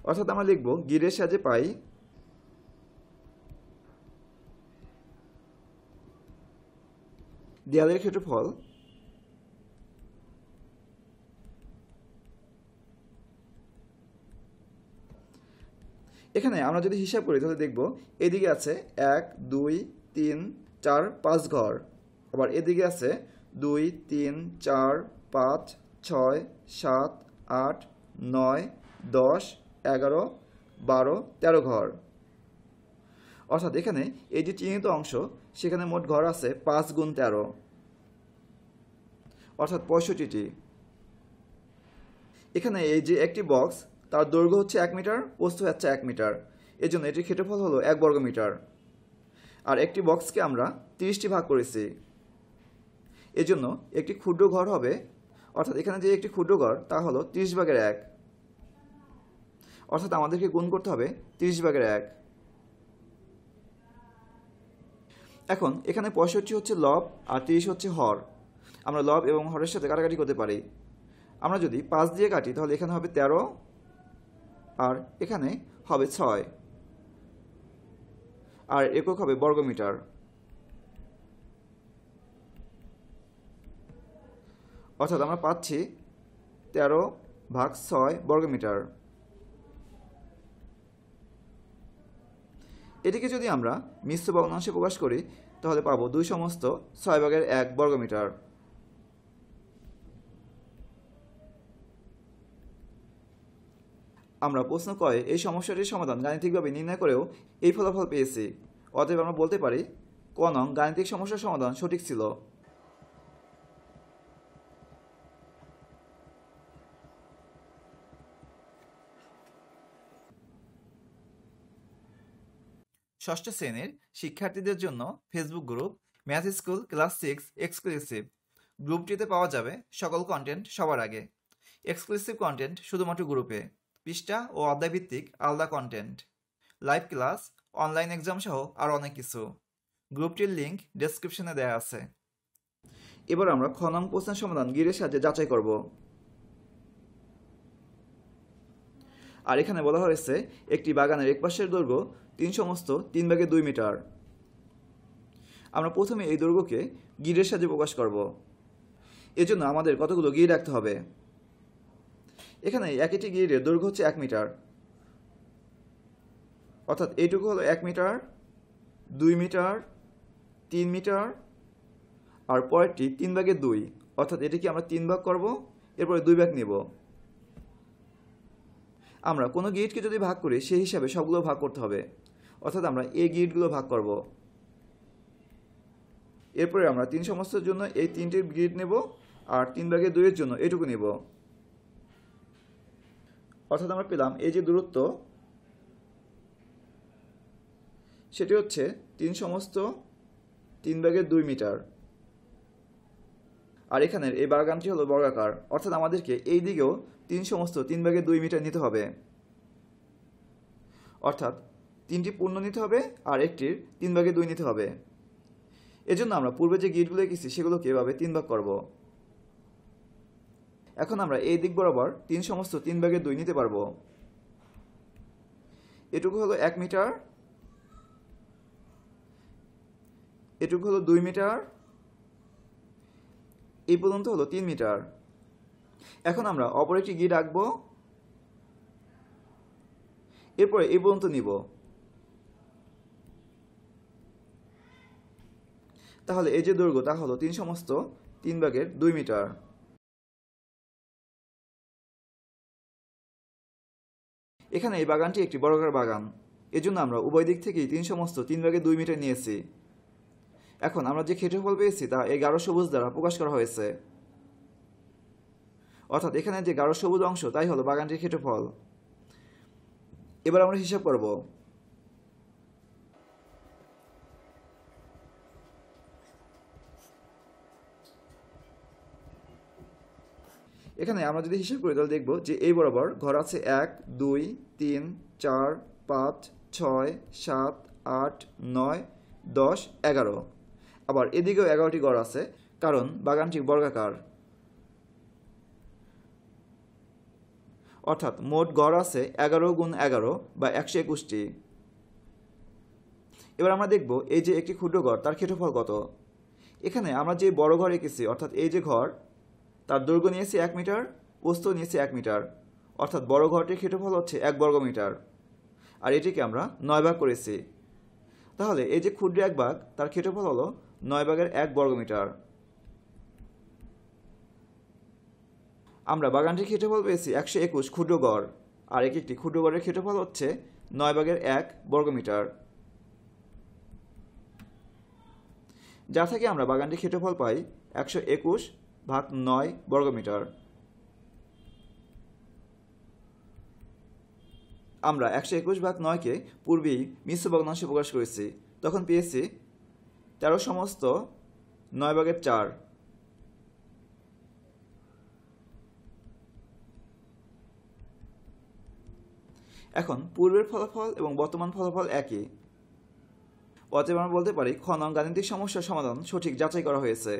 S1: অর্থাৎ আমরা লিখব গিরের সাজে পাই দেয়ালের ক্ষেত্রফল এখানে আমরা যদি হিসাব করি তাহলে দেখব এদিকে আছে এক দুই তিন চার পাঁচ ঘর আবার এদিকে আছে দুই তিন চার পাঁচ ছয় সাত আট নয় দশ এগারো বারো তেরো ঘর অর্থাৎ এখানে এই যে চিহ্নিত অংশ সেখানে মোট ঘর আছে পাঁচ গুণ তেরো অর্থাৎ পঁয়ষট্টিটি এখানে এই যে একটি বক্স তার দৈর্ঘ্য হচ্ছে এক মিটার পোস্ত হচ্ছে এক মিটার এজন্য এটির ক্ষেত্রফল হলো এক বর্গ মিটার আর একটি বক্সকে আমরা তিরিশটি ভাগ করেছি এজন্য একটি ক্ষুদ্র ঘর হবে অর্থাৎ এখানে যে একটি ক্ষুদ্র ঘর তা হলো তিরিশ ভাগের এক অর্থাৎ আমাদেরকে গুণ করতে হবে তিরিশ ভাগের এক এখন এখানে পঁয়ষট্টি হচ্ছে লব আর তিরিশ হচ্ছে হর আমরা লব এবং হরের সাথে কাটাকাটি করতে পারি আমরা যদি পাঁচ দিয়ে কাটি তাহলে এখানে হবে তেরো আর এখানে হবে ছয় আর একক হবে বর্গমিটার অর্থাৎ আমরা পাচ্ছি তেরো ভাগ ছয় বর্গমিটার এটিকে যদি আমরা মিশ্র ভগ্নাংশে প্রকাশ করি তাহলে পাব দুই সমস্ত ছয় ভাগের এক বর্গমিটার আমরা প্রশ্ন কয়ে এই সমস্যাটির সমাধান গাণিতিকভাবে নির্ণয় করেও এই ফলাফল পেয়েছি অতএব আমরা বলতে পারি কনং গাণিতিক সমস্যার সমাধান সঠিক ছিল ষষ্ঠ শ্রেণীর শিক্ষার্থীদের জন্য Facebook group math school class six exclusive গ্রুপটিতে পাওয়া যাবে সকল কন্টেন্ট সবার আগে এক্সক্লুসিভ কন্টেন্ট শুধুমাত্র গ্রুপে পৃষ্ঠা ও অধ্যায়ভিত্তিক আলাদা content live class online exam সহ আরও অনেক কিছু গ্রুপটির লিঙ্ক ডেসক্রিপশনে দেওয়া আছে এবার আমরা খনন প্রশ্নের সমাধান গিরের সাহায্যে যাচাই করব আর এখানে বলা হয়েছে একটি বাগানের এক পাশের দৈর্ঘ্য তিন সমস্ত তিন ভাগে দুই মিটার আমরা প্রথমে এই দৈর্ঘ্যকে গিরের সাথে প্রকাশ করব এজন্য আমাদের কতগুলো গির রাখতে হবে এখানে একটি গিরের দৈর্ঘ্য হচ্ছে এক মিটার অর্থাৎ এইটুকু হলো এক মিটার দুই মিটার তিন মিটার আর পরেরটি তিন ভাগে দুই অর্থাৎ এটিকে আমরা তিন ভাগ করব এরপরে দুই ভাগ নিব আমরা কোনো গিটকে যদি ভাগ করি সেই হিসাবে সবগুলো ভাগ করতে হবে অর্থাৎ আমরা এই গ্রিডগুলো ভাগ করব এরপরে আমরা তিন সমস্যার জন্য এই তিনটি গ্রিড নেব আর তিন ভাগের দুইয়ের জন্য এটুকু নেব অর্থাৎ আমরা পেলাম এই যে দূরত্ব সেটি হচ্ছে তিন সমস্ত তিন ভাগের দুই মিটার আর এখানের এই বাগানটি হলো বর্গাকার অর্থাৎ আমাদেরকে এই দিকেও তিন সমস্ত তিন ভাগে দুই মিটার নিতে হবে অর্থাৎ তিনটি পূর্ণ নিতে হবে আর একটির তিন ভাগে দুই নিতে হবে এজন্য আমরা পূর্বে যে গিটগুলো এঁকেছি সেগুলোকে এভাবে তিন ভাগ করব এখন আমরা এই দিক বরাবর তিন সমস্ত তিন ভাগে দুই নিতে পারবো এটুকু হলো এক মিটার এটুকু হলো দুই মিটার এই পর্যন্ত হলো তিন মিটার এখন আমরা অপর একটি গিট আঁকবো এরপরে এই পর্যন্ত নিব তাহলে এই যে দৈর্ঘ্য তা হলো তিন সমস্ত তিন ভাগের দুই মিটার এখানে এই বাগানটি একটি বর্গাকার বাগান এজন্য আমরা উভয় দিক থেকেই তিন সমস্ত তিন ভাগে দুই মিটার নিয়েছি এখন আমরা যে ক্ষেত্রফল পেয়েছি তা এই গাঢ় সবুজ দ্বারা প্রকাশ করা হয়েছে অর্থাৎ এখানে যে গাঢ় সবুজ অংশ তাই হলো বাগানটির ক্ষেত্রফল এবার আমরা হিসাব করব এখানে আমরা যদি হিসেব করি তাহলে দেখব যে এই বরাবর ঘর আছে এক দুই তিন চার পাঁচ ছয় সাত আট নয় দশ এগারো আবার এদিকেও এগারোটি ঘর আছে কারণ বাগানটি বর্গাকার অর্থাৎ মোট গড় আছে এগারো গুণ এগারো বা একশো একুশটি এবার আমরা দেখব এই যে একটি ক্ষুদ্র ঘর তার ক্ষেত্রফল কত এখানে আমরা যে বড় ঘর এঁকেছি অর্থাৎ এই যে ঘর তার দৈর্ঘ্য নিয়েছি এক মিটার প্রস্ত নিয়েছি এক মিটার অর্থাৎ বড় ঘরটির ক্ষেত্রফল হচ্ছে এক বর্গ মিটার আর এটিকে আমরা নয় ভাগ করেছি তাহলে এই যে ক্ষুদ্র এক ভাগ তার ক্ষেত্রফল হলো নয় ভাগের এক বর্গ মিটার আমরা বাগানটির ক্ষেত্রফল পেয়েছি একশো একুশ ক্ষুদ্র গড় আর এক একটি ক্ষুদ্র গড়ের ক্ষেত্রফল হচ্ছে নয় ভাগের এক বর্গমিটার যা থেকে আমরা বাগানটির ক্ষেত্রফল পাই একশো একুশ ভাগ নয় বর্গমিটার আমরা একশো একুশ ভাগ নয়কে পূর্বেই মিশ্র ভগ্নাংশে প্রকাশ করেছি তখন পেয়েছি তেরো সমস্ত নয় ভাগের চার এখন পূর্বের ফলাফল এবং বর্তমান ফলাফল একই অতএব আমরা বলতে পারি খনন গাণিতিক সমস্যার সমাধান সঠিক যাচাই করা হয়েছে